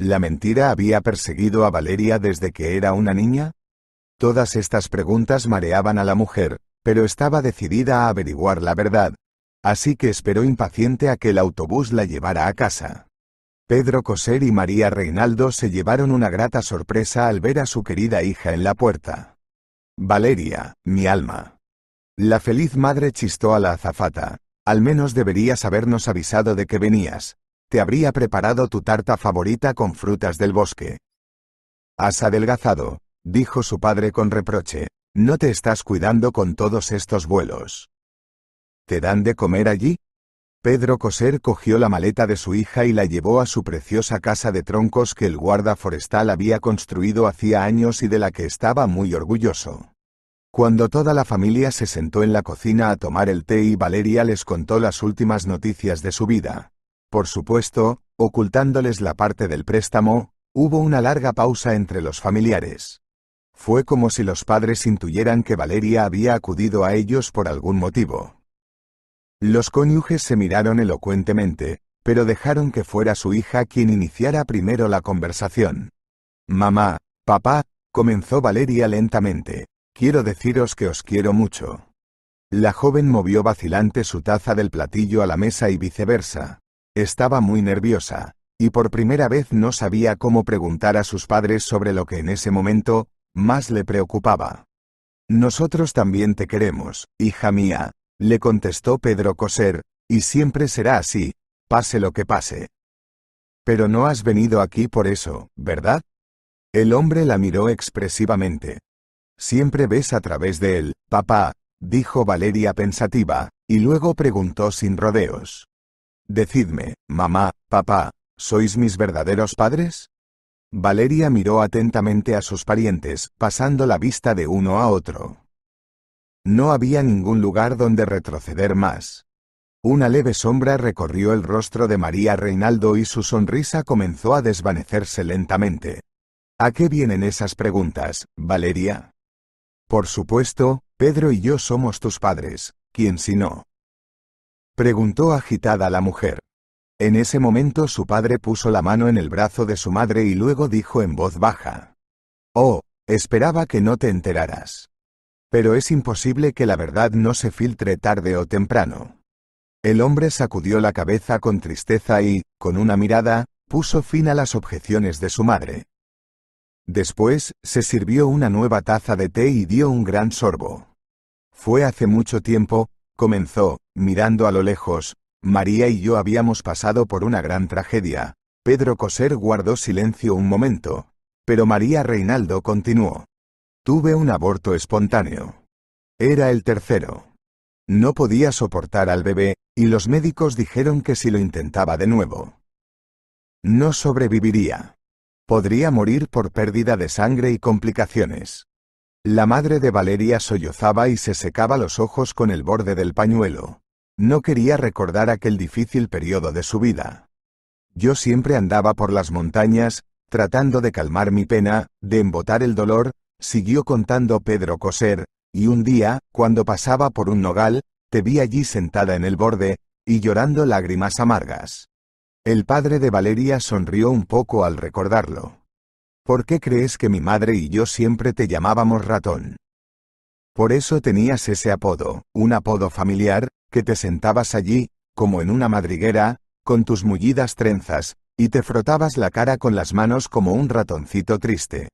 ¿La mentira había perseguido a Valeria desde que era una niña? Todas estas preguntas mareaban a la mujer, pero estaba decidida a averiguar la verdad. Así que esperó impaciente a que el autobús la llevara a casa. Pedro Coser y María Reinaldo se llevaron una grata sorpresa al ver a su querida hija en la puerta. Valeria, mi alma. La feliz madre chistó a la azafata. Al menos deberías habernos avisado de que venías. Te habría preparado tu tarta favorita con frutas del bosque. Has adelgazado, dijo su padre con reproche. No te estás cuidando con todos estos vuelos. ¿Te dan de comer allí? Pedro Coser cogió la maleta de su hija y la llevó a su preciosa casa de troncos que el guarda forestal había construido hacía años y de la que estaba muy orgulloso. Cuando toda la familia se sentó en la cocina a tomar el té y Valeria les contó las últimas noticias de su vida. Por supuesto, ocultándoles la parte del préstamo, hubo una larga pausa entre los familiares. Fue como si los padres intuyeran que Valeria había acudido a ellos por algún motivo. Los cónyuges se miraron elocuentemente, pero dejaron que fuera su hija quien iniciara primero la conversación. Mamá, papá, comenzó Valeria lentamente, quiero deciros que os quiero mucho. La joven movió vacilante su taza del platillo a la mesa y viceversa. Estaba muy nerviosa, y por primera vez no sabía cómo preguntar a sus padres sobre lo que en ese momento más le preocupaba. Nosotros también te queremos, hija mía, le contestó Pedro Coser, y siempre será así, pase lo que pase. Pero no has venido aquí por eso, ¿verdad? El hombre la miró expresivamente. Siempre ves a través de él, papá, dijo Valeria pensativa, y luego preguntó sin rodeos. Decidme, mamá, papá, ¿sois mis verdaderos padres? Valeria miró atentamente a sus parientes, pasando la vista de uno a otro. No había ningún lugar donde retroceder más. Una leve sombra recorrió el rostro de María Reinaldo y su sonrisa comenzó a desvanecerse lentamente. ¿A qué vienen esas preguntas, Valeria? Por supuesto, Pedro y yo somos tus padres, ¿quién si no? Preguntó agitada la mujer. En ese momento su padre puso la mano en el brazo de su madre y luego dijo en voz baja. Oh, esperaba que no te enteraras. Pero es imposible que la verdad no se filtre tarde o temprano. El hombre sacudió la cabeza con tristeza y, con una mirada, puso fin a las objeciones de su madre. Después, se sirvió una nueva taza de té y dio un gran sorbo. Fue hace mucho tiempo, comenzó, mirando a lo lejos, María y yo habíamos pasado por una gran tragedia. Pedro Coser guardó silencio un momento, pero María Reinaldo continuó. Tuve un aborto espontáneo. Era el tercero. No podía soportar al bebé, y los médicos dijeron que si lo intentaba de nuevo, no sobreviviría. Podría morir por pérdida de sangre y complicaciones. La madre de Valeria sollozaba y se secaba los ojos con el borde del pañuelo. No quería recordar aquel difícil periodo de su vida. Yo siempre andaba por las montañas, tratando de calmar mi pena, de embotar el dolor, siguió contando Pedro Coser, y un día, cuando pasaba por un nogal, te vi allí sentada en el borde, y llorando lágrimas amargas. El padre de Valeria sonrió un poco al recordarlo. ¿Por qué crees que mi madre y yo siempre te llamábamos ratón? Por eso tenías ese apodo, un apodo familiar, que te sentabas allí, como en una madriguera, con tus mullidas trenzas, y te frotabas la cara con las manos como un ratoncito triste.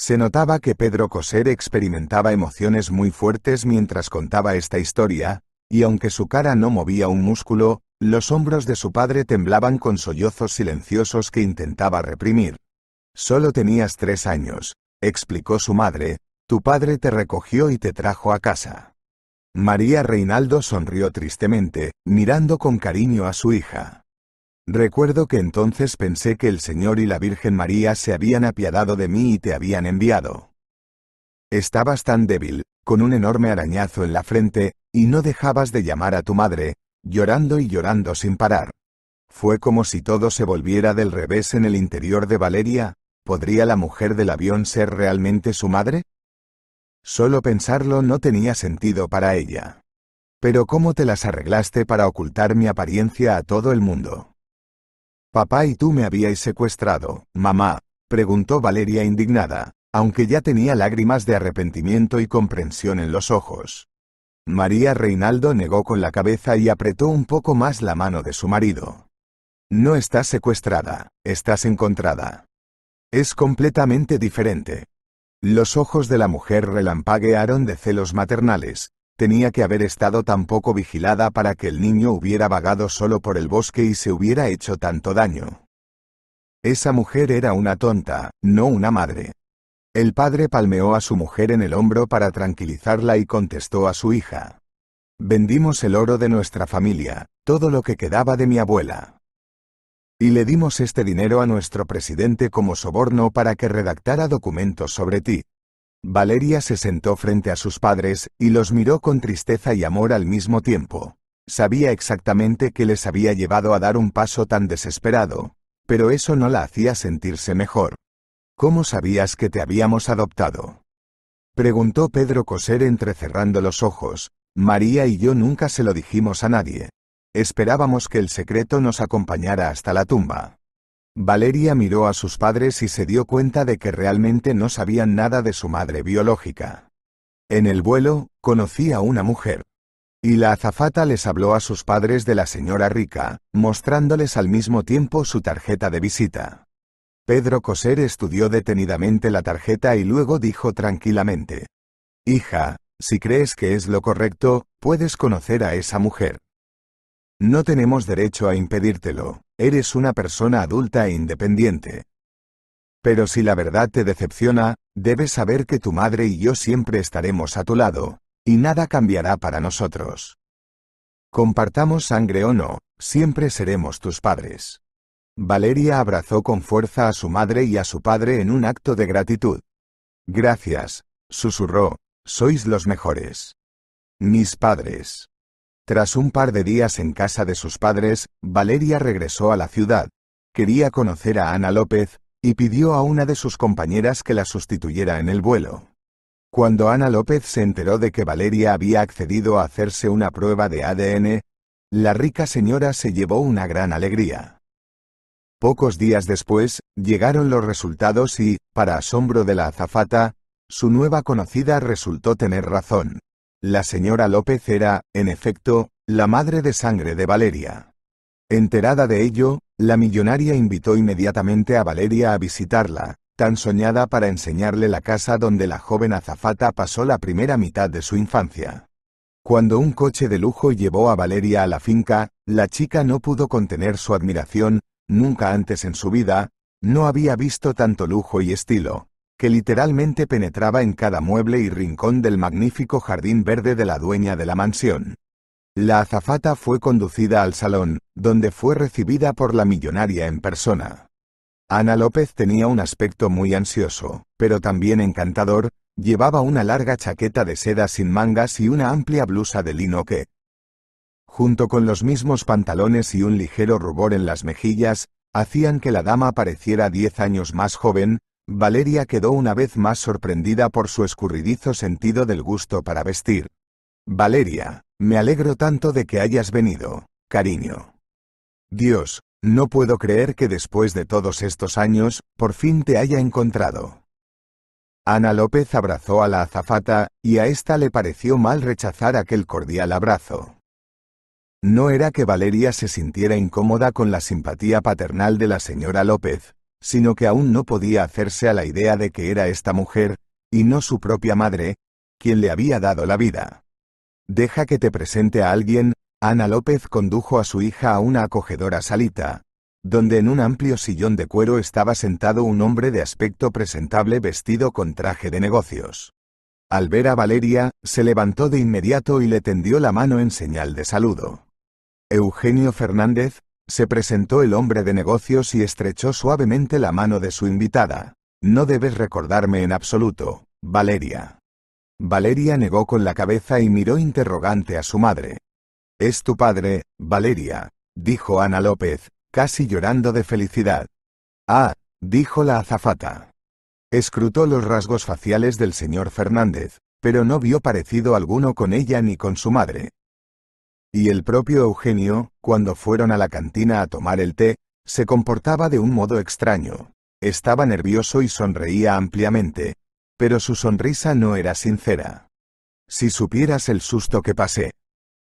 Se notaba que Pedro Coser experimentaba emociones muy fuertes mientras contaba esta historia, y aunque su cara no movía un músculo, los hombros de su padre temblaban con sollozos silenciosos que intentaba reprimir. Solo tenías tres años, explicó su madre, tu padre te recogió y te trajo a casa. María Reinaldo sonrió tristemente, mirando con cariño a su hija. Recuerdo que entonces pensé que el Señor y la Virgen María se habían apiadado de mí y te habían enviado. Estabas tan débil, con un enorme arañazo en la frente, y no dejabas de llamar a tu madre, llorando y llorando sin parar. Fue como si todo se volviera del revés en el interior de Valeria, ¿podría la mujer del avión ser realmente su madre? Solo pensarlo no tenía sentido para ella. Pero ¿cómo te las arreglaste para ocultar mi apariencia a todo el mundo? Papá y tú me habíais secuestrado, mamá, preguntó Valeria indignada, aunque ya tenía lágrimas de arrepentimiento y comprensión en los ojos. María Reinaldo negó con la cabeza y apretó un poco más la mano de su marido. No estás secuestrada, estás encontrada. Es completamente diferente. Los ojos de la mujer relampaguearon de celos maternales, tenía que haber estado tan poco vigilada para que el niño hubiera vagado solo por el bosque y se hubiera hecho tanto daño. Esa mujer era una tonta, no una madre. El padre palmeó a su mujer en el hombro para tranquilizarla y contestó a su hija. Vendimos el oro de nuestra familia, todo lo que quedaba de mi abuela. Y le dimos este dinero a nuestro presidente como soborno para que redactara documentos sobre ti. Valeria se sentó frente a sus padres, y los miró con tristeza y amor al mismo tiempo. Sabía exactamente qué les había llevado a dar un paso tan desesperado, pero eso no la hacía sentirse mejor. ¿Cómo sabías que te habíamos adoptado? Preguntó Pedro Coser entrecerrando los ojos. María y yo nunca se lo dijimos a nadie. Esperábamos que el secreto nos acompañara hasta la tumba. Valeria miró a sus padres y se dio cuenta de que realmente no sabían nada de su madre biológica. En el vuelo, conocí a una mujer. Y la azafata les habló a sus padres de la señora rica, mostrándoles al mismo tiempo su tarjeta de visita. Pedro Coser estudió detenidamente la tarjeta y luego dijo tranquilamente. Hija, si crees que es lo correcto, puedes conocer a esa mujer. No tenemos derecho a impedírtelo, eres una persona adulta e independiente. Pero si la verdad te decepciona, debes saber que tu madre y yo siempre estaremos a tu lado, y nada cambiará para nosotros. Compartamos sangre o no, siempre seremos tus padres. Valeria abrazó con fuerza a su madre y a su padre en un acto de gratitud. Gracias, susurró, sois los mejores. Mis padres. Tras un par de días en casa de sus padres, Valeria regresó a la ciudad. Quería conocer a Ana López, y pidió a una de sus compañeras que la sustituyera en el vuelo. Cuando Ana López se enteró de que Valeria había accedido a hacerse una prueba de ADN, la rica señora se llevó una gran alegría. Pocos días después, llegaron los resultados y, para asombro de la azafata, su nueva conocida resultó tener razón. La señora López era, en efecto, la madre de sangre de Valeria. Enterada de ello, la millonaria invitó inmediatamente a Valeria a visitarla, tan soñada para enseñarle la casa donde la joven azafata pasó la primera mitad de su infancia. Cuando un coche de lujo llevó a Valeria a la finca, la chica no pudo contener su admiración, nunca antes en su vida, no había visto tanto lujo y estilo que literalmente penetraba en cada mueble y rincón del magnífico jardín verde de la dueña de la mansión. La azafata fue conducida al salón, donde fue recibida por la millonaria en persona. Ana López tenía un aspecto muy ansioso, pero también encantador, llevaba una larga chaqueta de seda sin mangas y una amplia blusa de lino que, junto con los mismos pantalones y un ligero rubor en las mejillas, hacían que la dama pareciera diez años más joven, Valeria quedó una vez más sorprendida por su escurridizo sentido del gusto para vestir. Valeria, me alegro tanto de que hayas venido, cariño. Dios, no puedo creer que después de todos estos años, por fin te haya encontrado. Ana López abrazó a la azafata, y a esta le pareció mal rechazar aquel cordial abrazo. No era que Valeria se sintiera incómoda con la simpatía paternal de la señora López, sino que aún no podía hacerse a la idea de que era esta mujer, y no su propia madre, quien le había dado la vida. Deja que te presente a alguien, Ana López condujo a su hija a una acogedora salita, donde en un amplio sillón de cuero estaba sentado un hombre de aspecto presentable vestido con traje de negocios. Al ver a Valeria, se levantó de inmediato y le tendió la mano en señal de saludo. Eugenio Fernández, se presentó el hombre de negocios y estrechó suavemente la mano de su invitada. No debes recordarme en absoluto, Valeria. Valeria negó con la cabeza y miró interrogante a su madre. Es tu padre, Valeria, dijo Ana López, casi llorando de felicidad. Ah, dijo la azafata. Escrutó los rasgos faciales del señor Fernández, pero no vio parecido alguno con ella ni con su madre y el propio Eugenio, cuando fueron a la cantina a tomar el té, se comportaba de un modo extraño. Estaba nervioso y sonreía ampliamente, pero su sonrisa no era sincera. Si supieras el susto que pasé.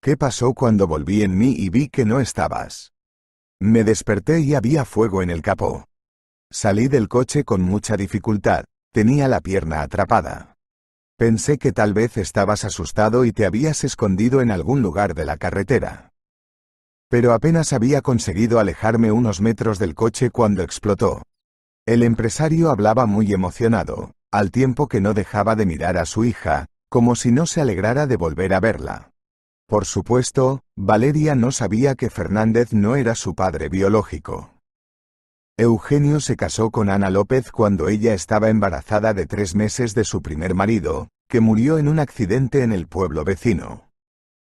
¿Qué pasó cuando volví en mí y vi que no estabas? Me desperté y había fuego en el capó. Salí del coche con mucha dificultad, tenía la pierna atrapada. Pensé que tal vez estabas asustado y te habías escondido en algún lugar de la carretera. Pero apenas había conseguido alejarme unos metros del coche cuando explotó. El empresario hablaba muy emocionado, al tiempo que no dejaba de mirar a su hija, como si no se alegrara de volver a verla. Por supuesto, Valeria no sabía que Fernández no era su padre biológico. Eugenio se casó con Ana López cuando ella estaba embarazada de tres meses de su primer marido, que murió en un accidente en el pueblo vecino.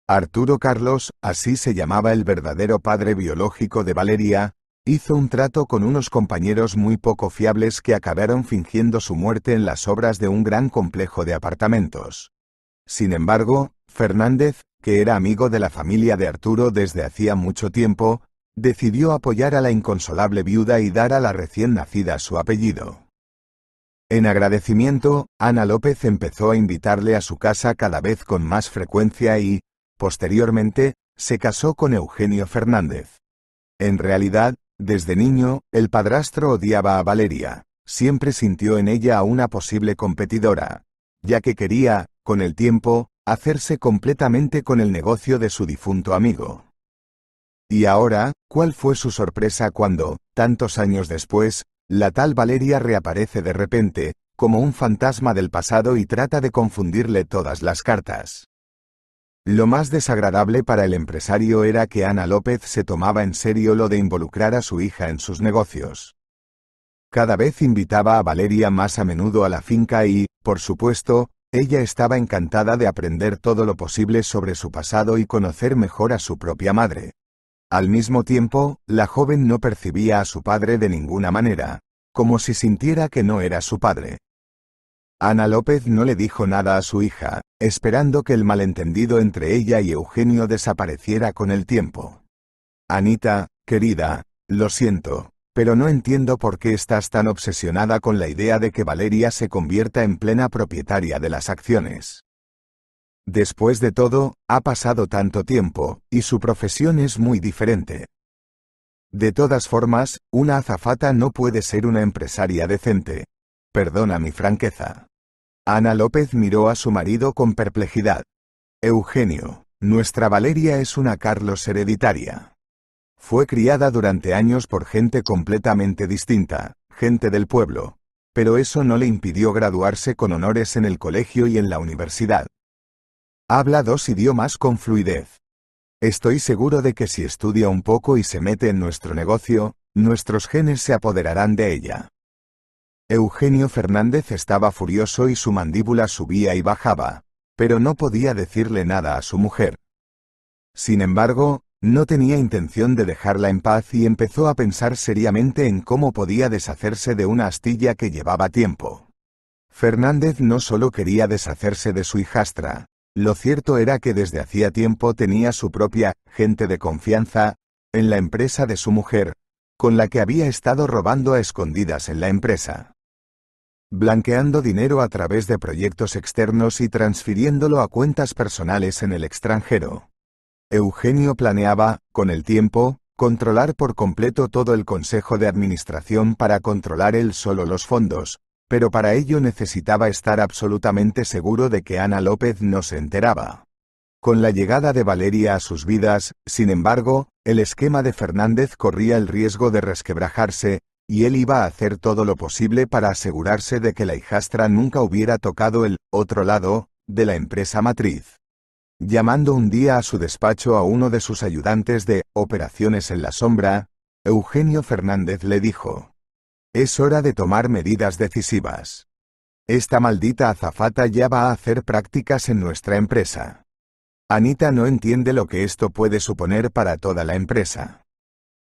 Arturo Carlos, así se llamaba el verdadero padre biológico de Valeria, hizo un trato con unos compañeros muy poco fiables que acabaron fingiendo su muerte en las obras de un gran complejo de apartamentos. Sin embargo, Fernández, que era amigo de la familia de Arturo desde hacía mucho tiempo, decidió apoyar a la inconsolable viuda y dar a la recién nacida su apellido. En agradecimiento, Ana López empezó a invitarle a su casa cada vez con más frecuencia y, posteriormente, se casó con Eugenio Fernández. En realidad, desde niño, el padrastro odiaba a Valeria, siempre sintió en ella a una posible competidora, ya que quería, con el tiempo, hacerse completamente con el negocio de su difunto amigo. Y ahora, ¿Cuál fue su sorpresa cuando, tantos años después, la tal Valeria reaparece de repente, como un fantasma del pasado y trata de confundirle todas las cartas? Lo más desagradable para el empresario era que Ana López se tomaba en serio lo de involucrar a su hija en sus negocios. Cada vez invitaba a Valeria más a menudo a la finca y, por supuesto, ella estaba encantada de aprender todo lo posible sobre su pasado y conocer mejor a su propia madre. Al mismo tiempo, la joven no percibía a su padre de ninguna manera, como si sintiera que no era su padre. Ana López no le dijo nada a su hija, esperando que el malentendido entre ella y Eugenio desapareciera con el tiempo. Anita, querida, lo siento, pero no entiendo por qué estás tan obsesionada con la idea de que Valeria se convierta en plena propietaria de las acciones. Después de todo, ha pasado tanto tiempo, y su profesión es muy diferente. De todas formas, una azafata no puede ser una empresaria decente. Perdona mi franqueza. Ana López miró a su marido con perplejidad. Eugenio, nuestra Valeria es una Carlos hereditaria. Fue criada durante años por gente completamente distinta, gente del pueblo. Pero eso no le impidió graduarse con honores en el colegio y en la universidad. Habla dos idiomas con fluidez. Estoy seguro de que si estudia un poco y se mete en nuestro negocio, nuestros genes se apoderarán de ella. Eugenio Fernández estaba furioso y su mandíbula subía y bajaba, pero no podía decirle nada a su mujer. Sin embargo, no tenía intención de dejarla en paz y empezó a pensar seriamente en cómo podía deshacerse de una astilla que llevaba tiempo. Fernández no solo quería deshacerse de su hijastra, lo cierto era que desde hacía tiempo tenía su propia gente de confianza en la empresa de su mujer, con la que había estado robando a escondidas en la empresa. Blanqueando dinero a través de proyectos externos y transfiriéndolo a cuentas personales en el extranjero. Eugenio planeaba, con el tiempo, controlar por completo todo el Consejo de Administración para controlar él solo los fondos, pero para ello necesitaba estar absolutamente seguro de que Ana López no se enteraba. Con la llegada de Valeria a sus vidas, sin embargo, el esquema de Fernández corría el riesgo de resquebrajarse, y él iba a hacer todo lo posible para asegurarse de que la hijastra nunca hubiera tocado el otro lado de la empresa matriz. Llamando un día a su despacho a uno de sus ayudantes de operaciones en la sombra, Eugenio Fernández le dijo, es hora de tomar medidas decisivas. Esta maldita azafata ya va a hacer prácticas en nuestra empresa. Anita no entiende lo que esto puede suponer para toda la empresa.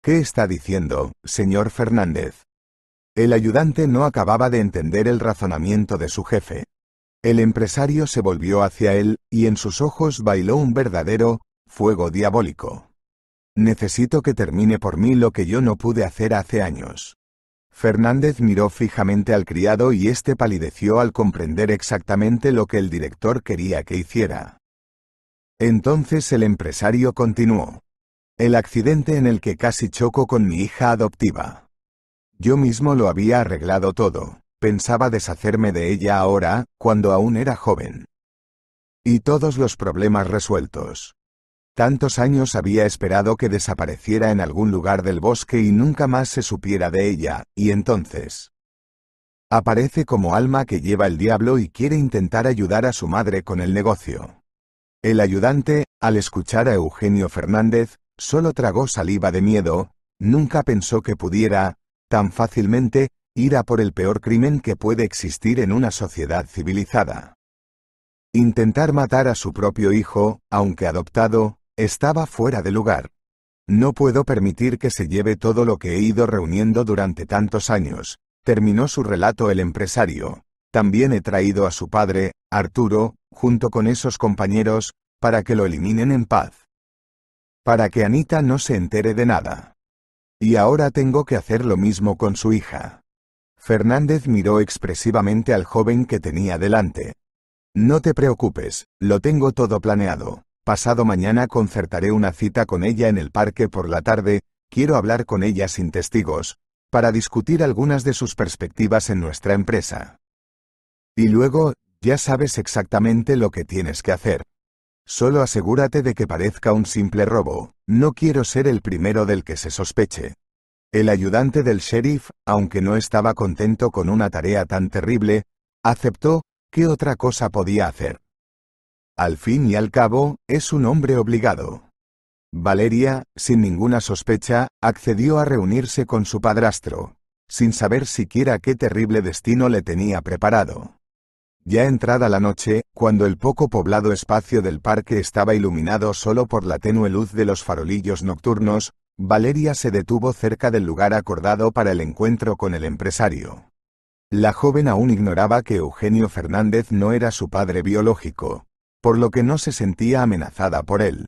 ¿Qué está diciendo, señor Fernández? El ayudante no acababa de entender el razonamiento de su jefe. El empresario se volvió hacia él, y en sus ojos bailó un verdadero fuego diabólico. Necesito que termine por mí lo que yo no pude hacer hace años. Fernández miró fijamente al criado y éste palideció al comprender exactamente lo que el director quería que hiciera. Entonces el empresario continuó. El accidente en el que casi choco con mi hija adoptiva. Yo mismo lo había arreglado todo, pensaba deshacerme de ella ahora, cuando aún era joven. Y todos los problemas resueltos. Tantos años había esperado que desapareciera en algún lugar del bosque y nunca más se supiera de ella, y entonces... Aparece como alma que lleva el diablo y quiere intentar ayudar a su madre con el negocio. El ayudante, al escuchar a Eugenio Fernández, solo tragó saliva de miedo, nunca pensó que pudiera, tan fácilmente, ir a por el peor crimen que puede existir en una sociedad civilizada. Intentar matar a su propio hijo, aunque adoptado, estaba fuera de lugar. No puedo permitir que se lleve todo lo que he ido reuniendo durante tantos años, terminó su relato el empresario. También he traído a su padre, Arturo, junto con esos compañeros, para que lo eliminen en paz. Para que Anita no se entere de nada. Y ahora tengo que hacer lo mismo con su hija. Fernández miró expresivamente al joven que tenía delante. No te preocupes, lo tengo todo planeado. Pasado mañana concertaré una cita con ella en el parque por la tarde, quiero hablar con ella sin testigos, para discutir algunas de sus perspectivas en nuestra empresa. Y luego, ya sabes exactamente lo que tienes que hacer. Solo asegúrate de que parezca un simple robo, no quiero ser el primero del que se sospeche. El ayudante del sheriff, aunque no estaba contento con una tarea tan terrible, aceptó, ¿qué otra cosa podía hacer? Al fin y al cabo, es un hombre obligado. Valeria, sin ninguna sospecha, accedió a reunirse con su padrastro, sin saber siquiera qué terrible destino le tenía preparado. Ya entrada la noche, cuando el poco poblado espacio del parque estaba iluminado solo por la tenue luz de los farolillos nocturnos, Valeria se detuvo cerca del lugar acordado para el encuentro con el empresario. La joven aún ignoraba que Eugenio Fernández no era su padre biológico, por lo que no se sentía amenazada por él.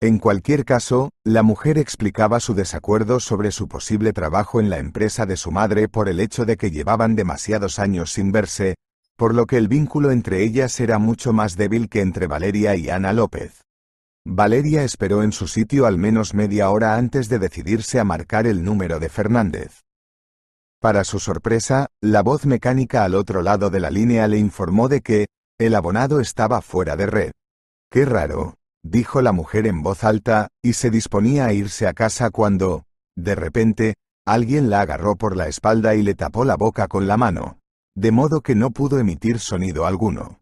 En cualquier caso, la mujer explicaba su desacuerdo sobre su posible trabajo en la empresa de su madre por el hecho de que llevaban demasiados años sin verse, por lo que el vínculo entre ellas era mucho más débil que entre Valeria y Ana López. Valeria esperó en su sitio al menos media hora antes de decidirse a marcar el número de Fernández. Para su sorpresa, la voz mecánica al otro lado de la línea le informó de que, el abonado estaba fuera de red. Qué raro, dijo la mujer en voz alta, y se disponía a irse a casa cuando, de repente, alguien la agarró por la espalda y le tapó la boca con la mano, de modo que no pudo emitir sonido alguno.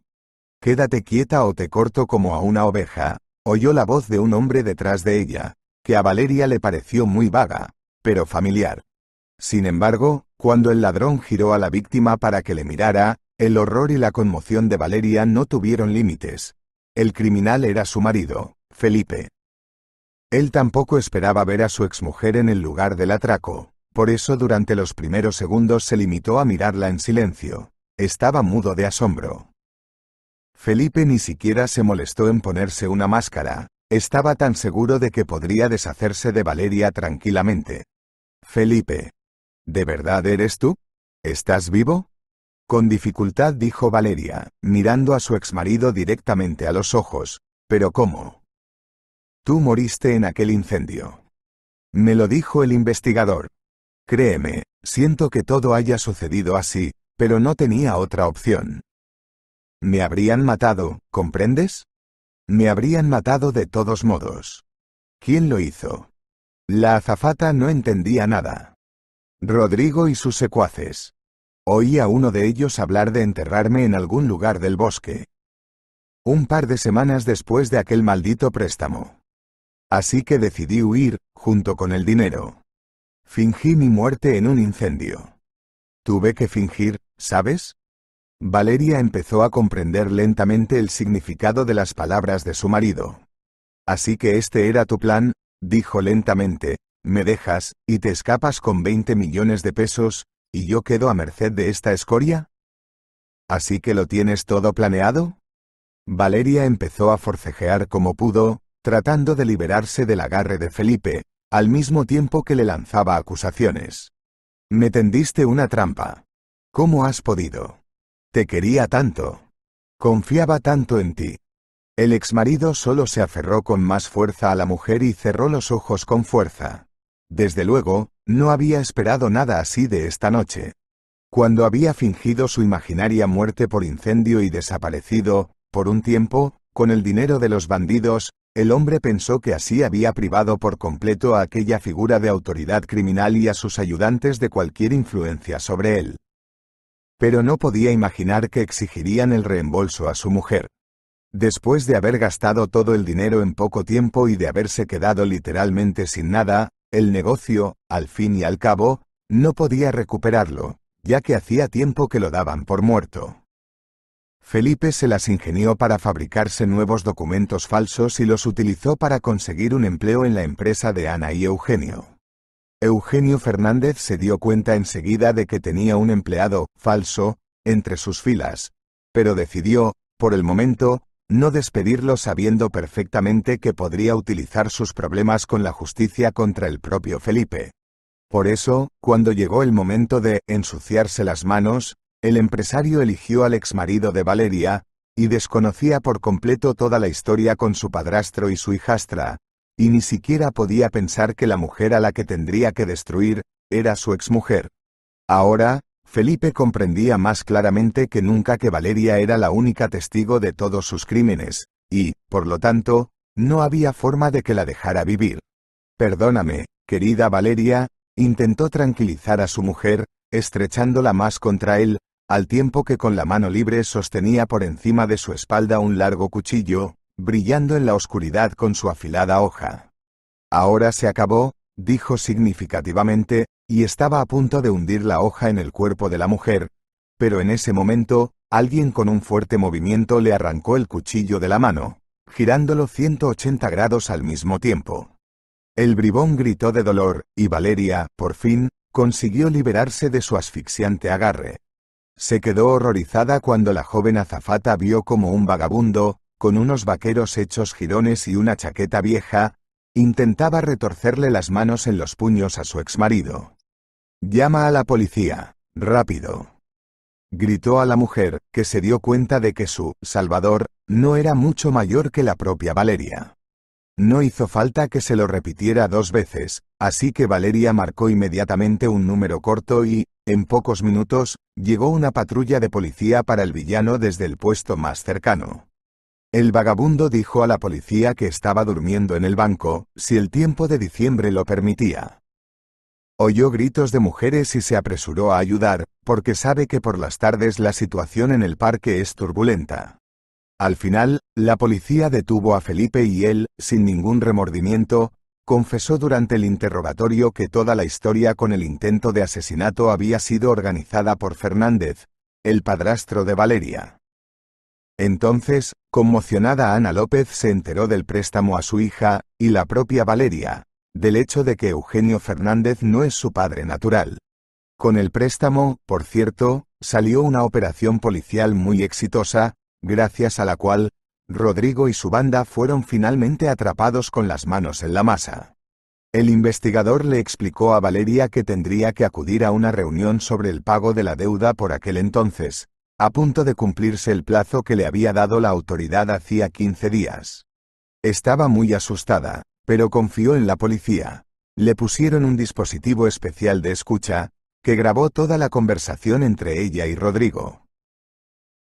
Quédate quieta o te corto como a una oveja, oyó la voz de un hombre detrás de ella, que a Valeria le pareció muy vaga, pero familiar. Sin embargo, cuando el ladrón giró a la víctima para que le mirara, el horror y la conmoción de Valeria no tuvieron límites. El criminal era su marido, Felipe. Él tampoco esperaba ver a su exmujer en el lugar del atraco, por eso durante los primeros segundos se limitó a mirarla en silencio. Estaba mudo de asombro. Felipe ni siquiera se molestó en ponerse una máscara, estaba tan seguro de que podría deshacerse de Valeria tranquilamente. Felipe. ¿De verdad eres tú? ¿Estás vivo? Con dificultad dijo Valeria, mirando a su exmarido directamente a los ojos. ¿Pero cómo? Tú moriste en aquel incendio. Me lo dijo el investigador. Créeme, siento que todo haya sucedido así, pero no tenía otra opción. Me habrían matado, ¿comprendes? Me habrían matado de todos modos. ¿Quién lo hizo? La azafata no entendía nada. Rodrigo y sus secuaces. Oí a uno de ellos hablar de enterrarme en algún lugar del bosque. Un par de semanas después de aquel maldito préstamo. Así que decidí huir, junto con el dinero. Fingí mi muerte en un incendio. Tuve que fingir, ¿sabes? Valeria empezó a comprender lentamente el significado de las palabras de su marido. Así que este era tu plan, dijo lentamente, me dejas, y te escapas con 20 millones de pesos, ¿Y yo quedo a merced de esta escoria? ¿Así que lo tienes todo planeado? Valeria empezó a forcejear como pudo, tratando de liberarse del agarre de Felipe, al mismo tiempo que le lanzaba acusaciones. Me tendiste una trampa. ¿Cómo has podido? Te quería tanto. Confiaba tanto en ti. El exmarido solo se aferró con más fuerza a la mujer y cerró los ojos con fuerza. Desde luego, no había esperado nada así de esta noche. Cuando había fingido su imaginaria muerte por incendio y desaparecido, por un tiempo, con el dinero de los bandidos, el hombre pensó que así había privado por completo a aquella figura de autoridad criminal y a sus ayudantes de cualquier influencia sobre él. Pero no podía imaginar que exigirían el reembolso a su mujer. Después de haber gastado todo el dinero en poco tiempo y de haberse quedado literalmente sin nada, el negocio, al fin y al cabo, no podía recuperarlo, ya que hacía tiempo que lo daban por muerto. Felipe se las ingenió para fabricarse nuevos documentos falsos y los utilizó para conseguir un empleo en la empresa de Ana y Eugenio. Eugenio Fernández se dio cuenta enseguida de que tenía un empleado falso entre sus filas, pero decidió, por el momento, no despedirlo sabiendo perfectamente que podría utilizar sus problemas con la justicia contra el propio Felipe. Por eso, cuando llegó el momento de ensuciarse las manos, el empresario eligió al exmarido de Valeria, y desconocía por completo toda la historia con su padrastro y su hijastra, y ni siquiera podía pensar que la mujer a la que tendría que destruir, era su exmujer. Ahora, Felipe comprendía más claramente que nunca que Valeria era la única testigo de todos sus crímenes, y, por lo tanto, no había forma de que la dejara vivir. Perdóname, querida Valeria, intentó tranquilizar a su mujer, estrechándola más contra él, al tiempo que con la mano libre sostenía por encima de su espalda un largo cuchillo, brillando en la oscuridad con su afilada hoja. Ahora se acabó, dijo significativamente, y estaba a punto de hundir la hoja en el cuerpo de la mujer, pero en ese momento, alguien con un fuerte movimiento le arrancó el cuchillo de la mano, girándolo 180 grados al mismo tiempo. El bribón gritó de dolor, y Valeria, por fin, consiguió liberarse de su asfixiante agarre. Se quedó horrorizada cuando la joven azafata vio como un vagabundo, con unos vaqueros hechos jirones y una chaqueta vieja, intentaba retorcerle las manos en los puños a su exmarido. Llama a la policía, rápido. Gritó a la mujer, que se dio cuenta de que su Salvador no era mucho mayor que la propia Valeria. No hizo falta que se lo repitiera dos veces, así que Valeria marcó inmediatamente un número corto y, en pocos minutos, llegó una patrulla de policía para el villano desde el puesto más cercano. El vagabundo dijo a la policía que estaba durmiendo en el banco, si el tiempo de diciembre lo permitía. Oyó gritos de mujeres y se apresuró a ayudar, porque sabe que por las tardes la situación en el parque es turbulenta. Al final, la policía detuvo a Felipe y él, sin ningún remordimiento, confesó durante el interrogatorio que toda la historia con el intento de asesinato había sido organizada por Fernández, el padrastro de Valeria. Entonces, conmocionada Ana López se enteró del préstamo a su hija, y la propia Valeria, del hecho de que Eugenio Fernández no es su padre natural. Con el préstamo, por cierto, salió una operación policial muy exitosa, gracias a la cual, Rodrigo y su banda fueron finalmente atrapados con las manos en la masa. El investigador le explicó a Valeria que tendría que acudir a una reunión sobre el pago de la deuda por aquel entonces, a punto de cumplirse el plazo que le había dado la autoridad hacía 15 días. Estaba muy asustada, pero confió en la policía. Le pusieron un dispositivo especial de escucha, que grabó toda la conversación entre ella y Rodrigo.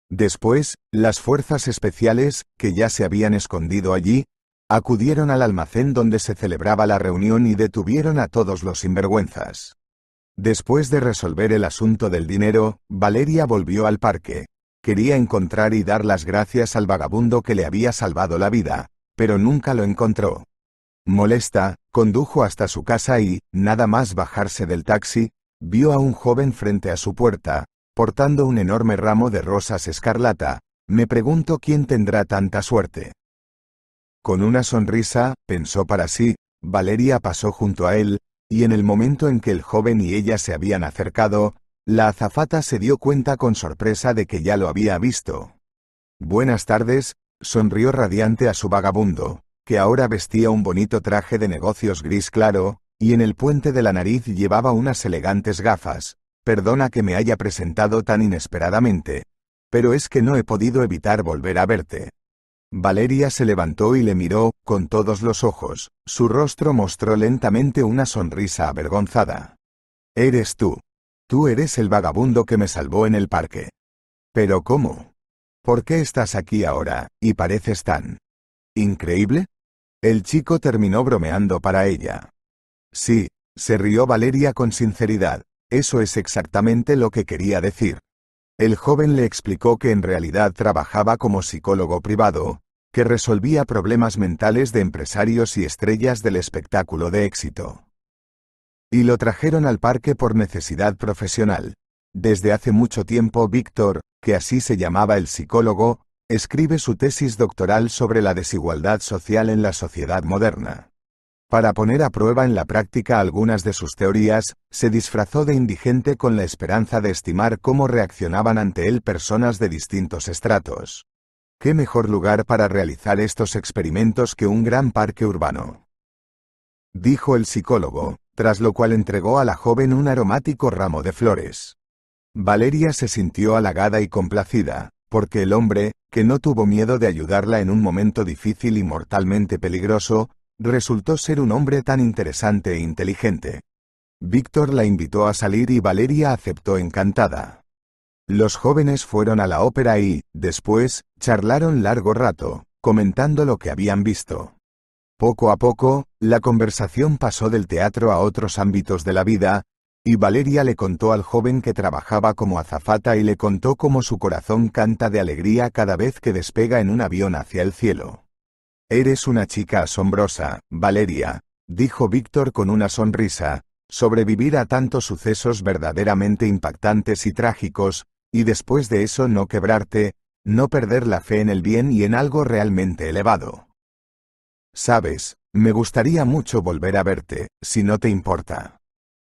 Después, las fuerzas especiales, que ya se habían escondido allí, acudieron al almacén donde se celebraba la reunión y detuvieron a todos los sinvergüenzas. Después de resolver el asunto del dinero, Valeria volvió al parque. Quería encontrar y dar las gracias al vagabundo que le había salvado la vida, pero nunca lo encontró. Molesta, condujo hasta su casa y, nada más bajarse del taxi, vio a un joven frente a su puerta, portando un enorme ramo de rosas escarlata. Me pregunto quién tendrá tanta suerte. Con una sonrisa, pensó para sí, Valeria pasó junto a él, y en el momento en que el joven y ella se habían acercado, la azafata se dio cuenta con sorpresa de que ya lo había visto. Buenas tardes, sonrió radiante a su vagabundo que ahora vestía un bonito traje de negocios gris claro, y en el puente de la nariz llevaba unas elegantes gafas. Perdona que me haya presentado tan inesperadamente. Pero es que no he podido evitar volver a verte. Valeria se levantó y le miró, con todos los ojos, su rostro mostró lentamente una sonrisa avergonzada. Eres tú. Tú eres el vagabundo que me salvó en el parque. Pero ¿cómo? ¿Por qué estás aquí ahora, y pareces tan... increíble? El chico terminó bromeando para ella. Sí, se rió Valeria con sinceridad, eso es exactamente lo que quería decir. El joven le explicó que en realidad trabajaba como psicólogo privado, que resolvía problemas mentales de empresarios y estrellas del espectáculo de éxito. Y lo trajeron al parque por necesidad profesional. Desde hace mucho tiempo Víctor, que así se llamaba el psicólogo, Escribe su tesis doctoral sobre la desigualdad social en la sociedad moderna. Para poner a prueba en la práctica algunas de sus teorías, se disfrazó de indigente con la esperanza de estimar cómo reaccionaban ante él personas de distintos estratos. ¿Qué mejor lugar para realizar estos experimentos que un gran parque urbano? Dijo el psicólogo, tras lo cual entregó a la joven un aromático ramo de flores. Valeria se sintió halagada y complacida, porque el hombre, que no tuvo miedo de ayudarla en un momento difícil y mortalmente peligroso, resultó ser un hombre tan interesante e inteligente. Víctor la invitó a salir y Valeria aceptó encantada. Los jóvenes fueron a la ópera y, después, charlaron largo rato, comentando lo que habían visto. Poco a poco, la conversación pasó del teatro a otros ámbitos de la vida, y Valeria le contó al joven que trabajaba como azafata y le contó cómo su corazón canta de alegría cada vez que despega en un avión hacia el cielo. Eres una chica asombrosa, Valeria, dijo Víctor con una sonrisa, sobrevivir a tantos sucesos verdaderamente impactantes y trágicos, y después de eso no quebrarte, no perder la fe en el bien y en algo realmente elevado. Sabes, me gustaría mucho volver a verte, si no te importa.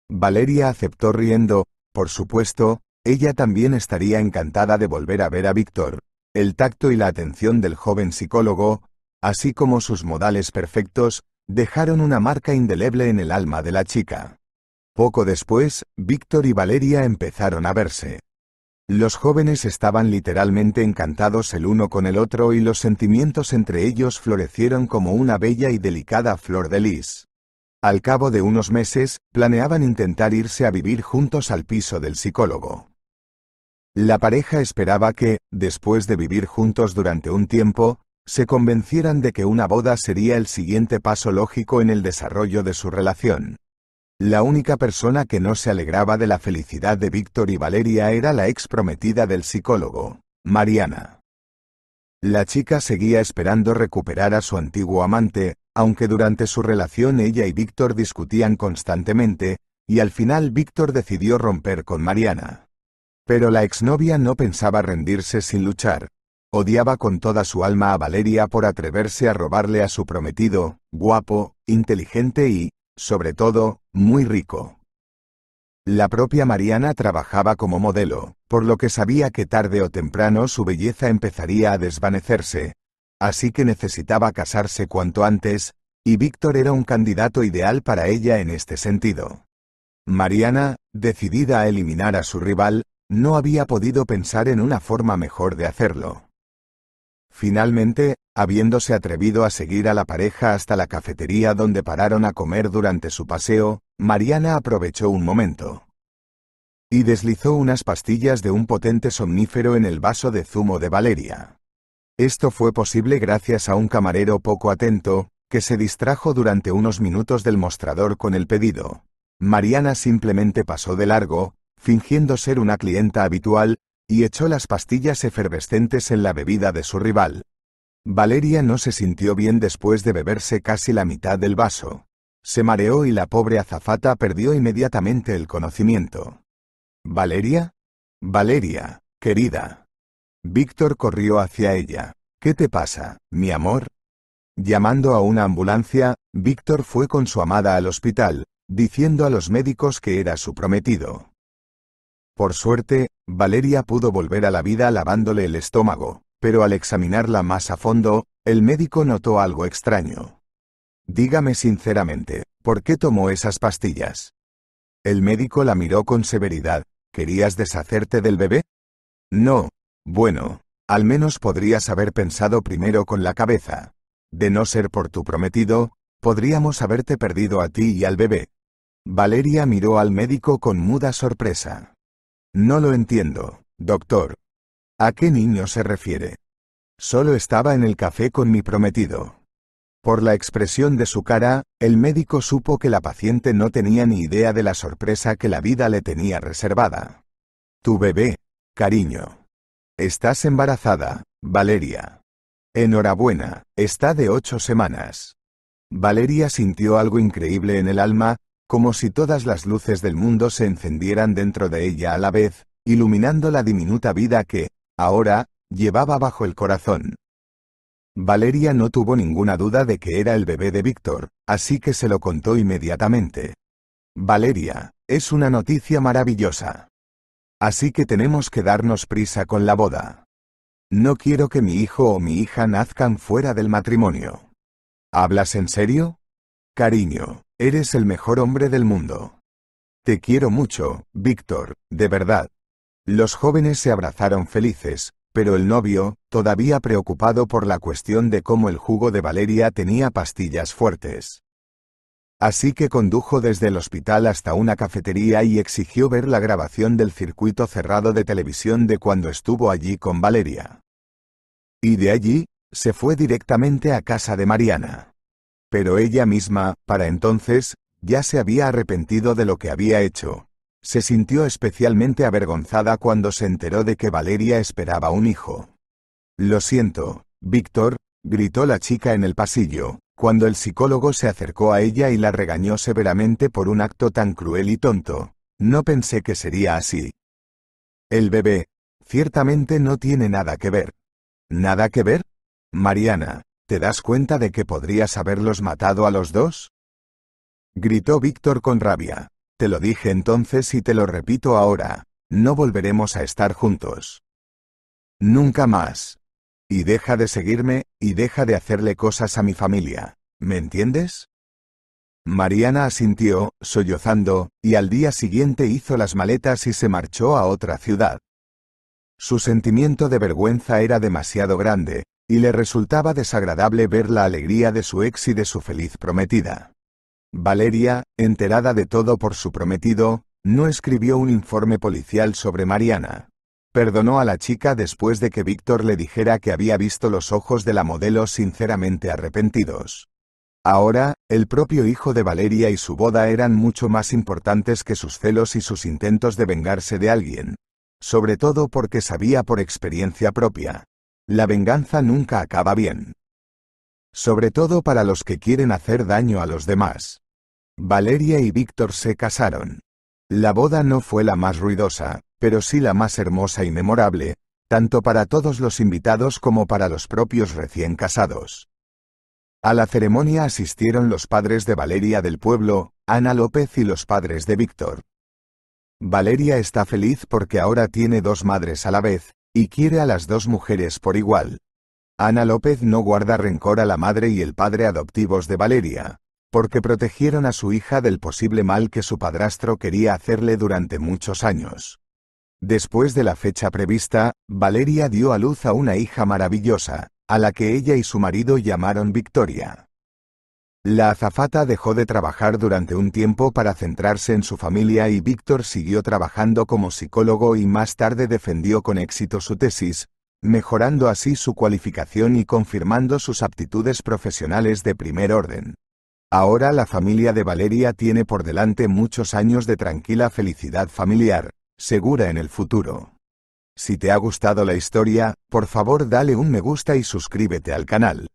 Valeria aceptó riendo, por supuesto, ella también estaría encantada de volver a ver a Víctor. El tacto y la atención del joven psicólogo, así como sus modales perfectos, dejaron una marca indeleble en el alma de la chica. Poco después, Víctor y Valeria empezaron a verse. Los jóvenes estaban literalmente encantados el uno con el otro y los sentimientos entre ellos florecieron como una bella y delicada flor de lis. Al cabo de unos meses, planeaban intentar irse a vivir juntos al piso del psicólogo. La pareja esperaba que, después de vivir juntos durante un tiempo, se convencieran de que una boda sería el siguiente paso lógico en el desarrollo de su relación. La única persona que no se alegraba de la felicidad de Víctor y Valeria era la ex prometida del psicólogo, Mariana. La chica seguía esperando recuperar a su antiguo amante, aunque durante su relación ella y Víctor discutían constantemente, y al final Víctor decidió romper con Mariana. Pero la exnovia no pensaba rendirse sin luchar. Odiaba con toda su alma a Valeria por atreverse a robarle a su prometido, guapo, inteligente y, sobre todo, muy rico. La propia Mariana trabajaba como modelo, por lo que sabía que tarde o temprano su belleza empezaría a desvanecerse. Así que necesitaba casarse cuanto antes, y Víctor era un candidato ideal para ella en este sentido. Mariana, decidida a eliminar a su rival, no había podido pensar en una forma mejor de hacerlo. Finalmente, habiéndose atrevido a seguir a la pareja hasta la cafetería donde pararon a comer durante su paseo, Mariana aprovechó un momento. Y deslizó unas pastillas de un potente somnífero en el vaso de zumo de Valeria. Esto fue posible gracias a un camarero poco atento, que se distrajo durante unos minutos del mostrador con el pedido. Mariana simplemente pasó de largo, fingiendo ser una clienta habitual, y echó las pastillas efervescentes en la bebida de su rival. Valeria no se sintió bien después de beberse casi la mitad del vaso. Se mareó y la pobre azafata perdió inmediatamente el conocimiento. ¿Valeria? Valeria, querida. Víctor corrió hacia ella. ¿Qué te pasa, mi amor? Llamando a una ambulancia, Víctor fue con su amada al hospital, diciendo a los médicos que era su prometido. Por suerte, Valeria pudo volver a la vida lavándole el estómago, pero al examinarla más a fondo, el médico notó algo extraño. Dígame sinceramente, ¿por qué tomó esas pastillas? El médico la miró con severidad. ¿Querías deshacerte del bebé? No. Bueno, al menos podrías haber pensado primero con la cabeza. De no ser por tu prometido, podríamos haberte perdido a ti y al bebé. Valeria miró al médico con muda sorpresa. No lo entiendo, doctor. ¿A qué niño se refiere? Solo estaba en el café con mi prometido. Por la expresión de su cara, el médico supo que la paciente no tenía ni idea de la sorpresa que la vida le tenía reservada. Tu bebé, cariño. Estás embarazada, Valeria. Enhorabuena, está de ocho semanas. Valeria sintió algo increíble en el alma, como si todas las luces del mundo se encendieran dentro de ella a la vez, iluminando la diminuta vida que, ahora, llevaba bajo el corazón. Valeria no tuvo ninguna duda de que era el bebé de Víctor, así que se lo contó inmediatamente. Valeria, es una noticia maravillosa. Así que tenemos que darnos prisa con la boda. No quiero que mi hijo o mi hija nazcan fuera del matrimonio. ¿Hablas en serio? Cariño, Eres el mejor hombre del mundo. Te quiero mucho, Víctor, de verdad. Los jóvenes se abrazaron felices, pero el novio, todavía preocupado por la cuestión de cómo el jugo de Valeria tenía pastillas fuertes. Así que condujo desde el hospital hasta una cafetería y exigió ver la grabación del circuito cerrado de televisión de cuando estuvo allí con Valeria. Y de allí, se fue directamente a casa de Mariana. Pero ella misma, para entonces, ya se había arrepentido de lo que había hecho. Se sintió especialmente avergonzada cuando se enteró de que Valeria esperaba un hijo. Lo siento, Víctor, gritó la chica en el pasillo, cuando el psicólogo se acercó a ella y la regañó severamente por un acto tan cruel y tonto. No pensé que sería así. El bebé, ciertamente no tiene nada que ver. ¿Nada que ver? Mariana, ¿Te das cuenta de que podrías haberlos matado a los dos? gritó Víctor con rabia. Te lo dije entonces y te lo repito ahora, no volveremos a estar juntos. Nunca más. Y deja de seguirme, y deja de hacerle cosas a mi familia. ¿Me entiendes? Mariana asintió, sollozando, y al día siguiente hizo las maletas y se marchó a otra ciudad. Su sentimiento de vergüenza era demasiado grande, y le resultaba desagradable ver la alegría de su ex y de su feliz prometida. Valeria, enterada de todo por su prometido, no escribió un informe policial sobre Mariana. Perdonó a la chica después de que Víctor le dijera que había visto los ojos de la modelo sinceramente arrepentidos. Ahora, el propio hijo de Valeria y su boda eran mucho más importantes que sus celos y sus intentos de vengarse de alguien, sobre todo porque sabía por experiencia propia, la venganza nunca acaba bien. Sobre todo para los que quieren hacer daño a los demás. Valeria y Víctor se casaron. La boda no fue la más ruidosa, pero sí la más hermosa y memorable, tanto para todos los invitados como para los propios recién casados. A la ceremonia asistieron los padres de Valeria del pueblo, Ana López y los padres de Víctor. Valeria está feliz porque ahora tiene dos madres a la vez, y quiere a las dos mujeres por igual. Ana López no guarda rencor a la madre y el padre adoptivos de Valeria, porque protegieron a su hija del posible mal que su padrastro quería hacerle durante muchos años. Después de la fecha prevista, Valeria dio a luz a una hija maravillosa, a la que ella y su marido llamaron Victoria. La azafata dejó de trabajar durante un tiempo para centrarse en su familia y Víctor siguió trabajando como psicólogo y más tarde defendió con éxito su tesis, mejorando así su cualificación y confirmando sus aptitudes profesionales de primer orden. Ahora la familia de Valeria tiene por delante muchos años de tranquila felicidad familiar, segura en el futuro. Si te ha gustado la historia, por favor dale un me gusta y suscríbete al canal.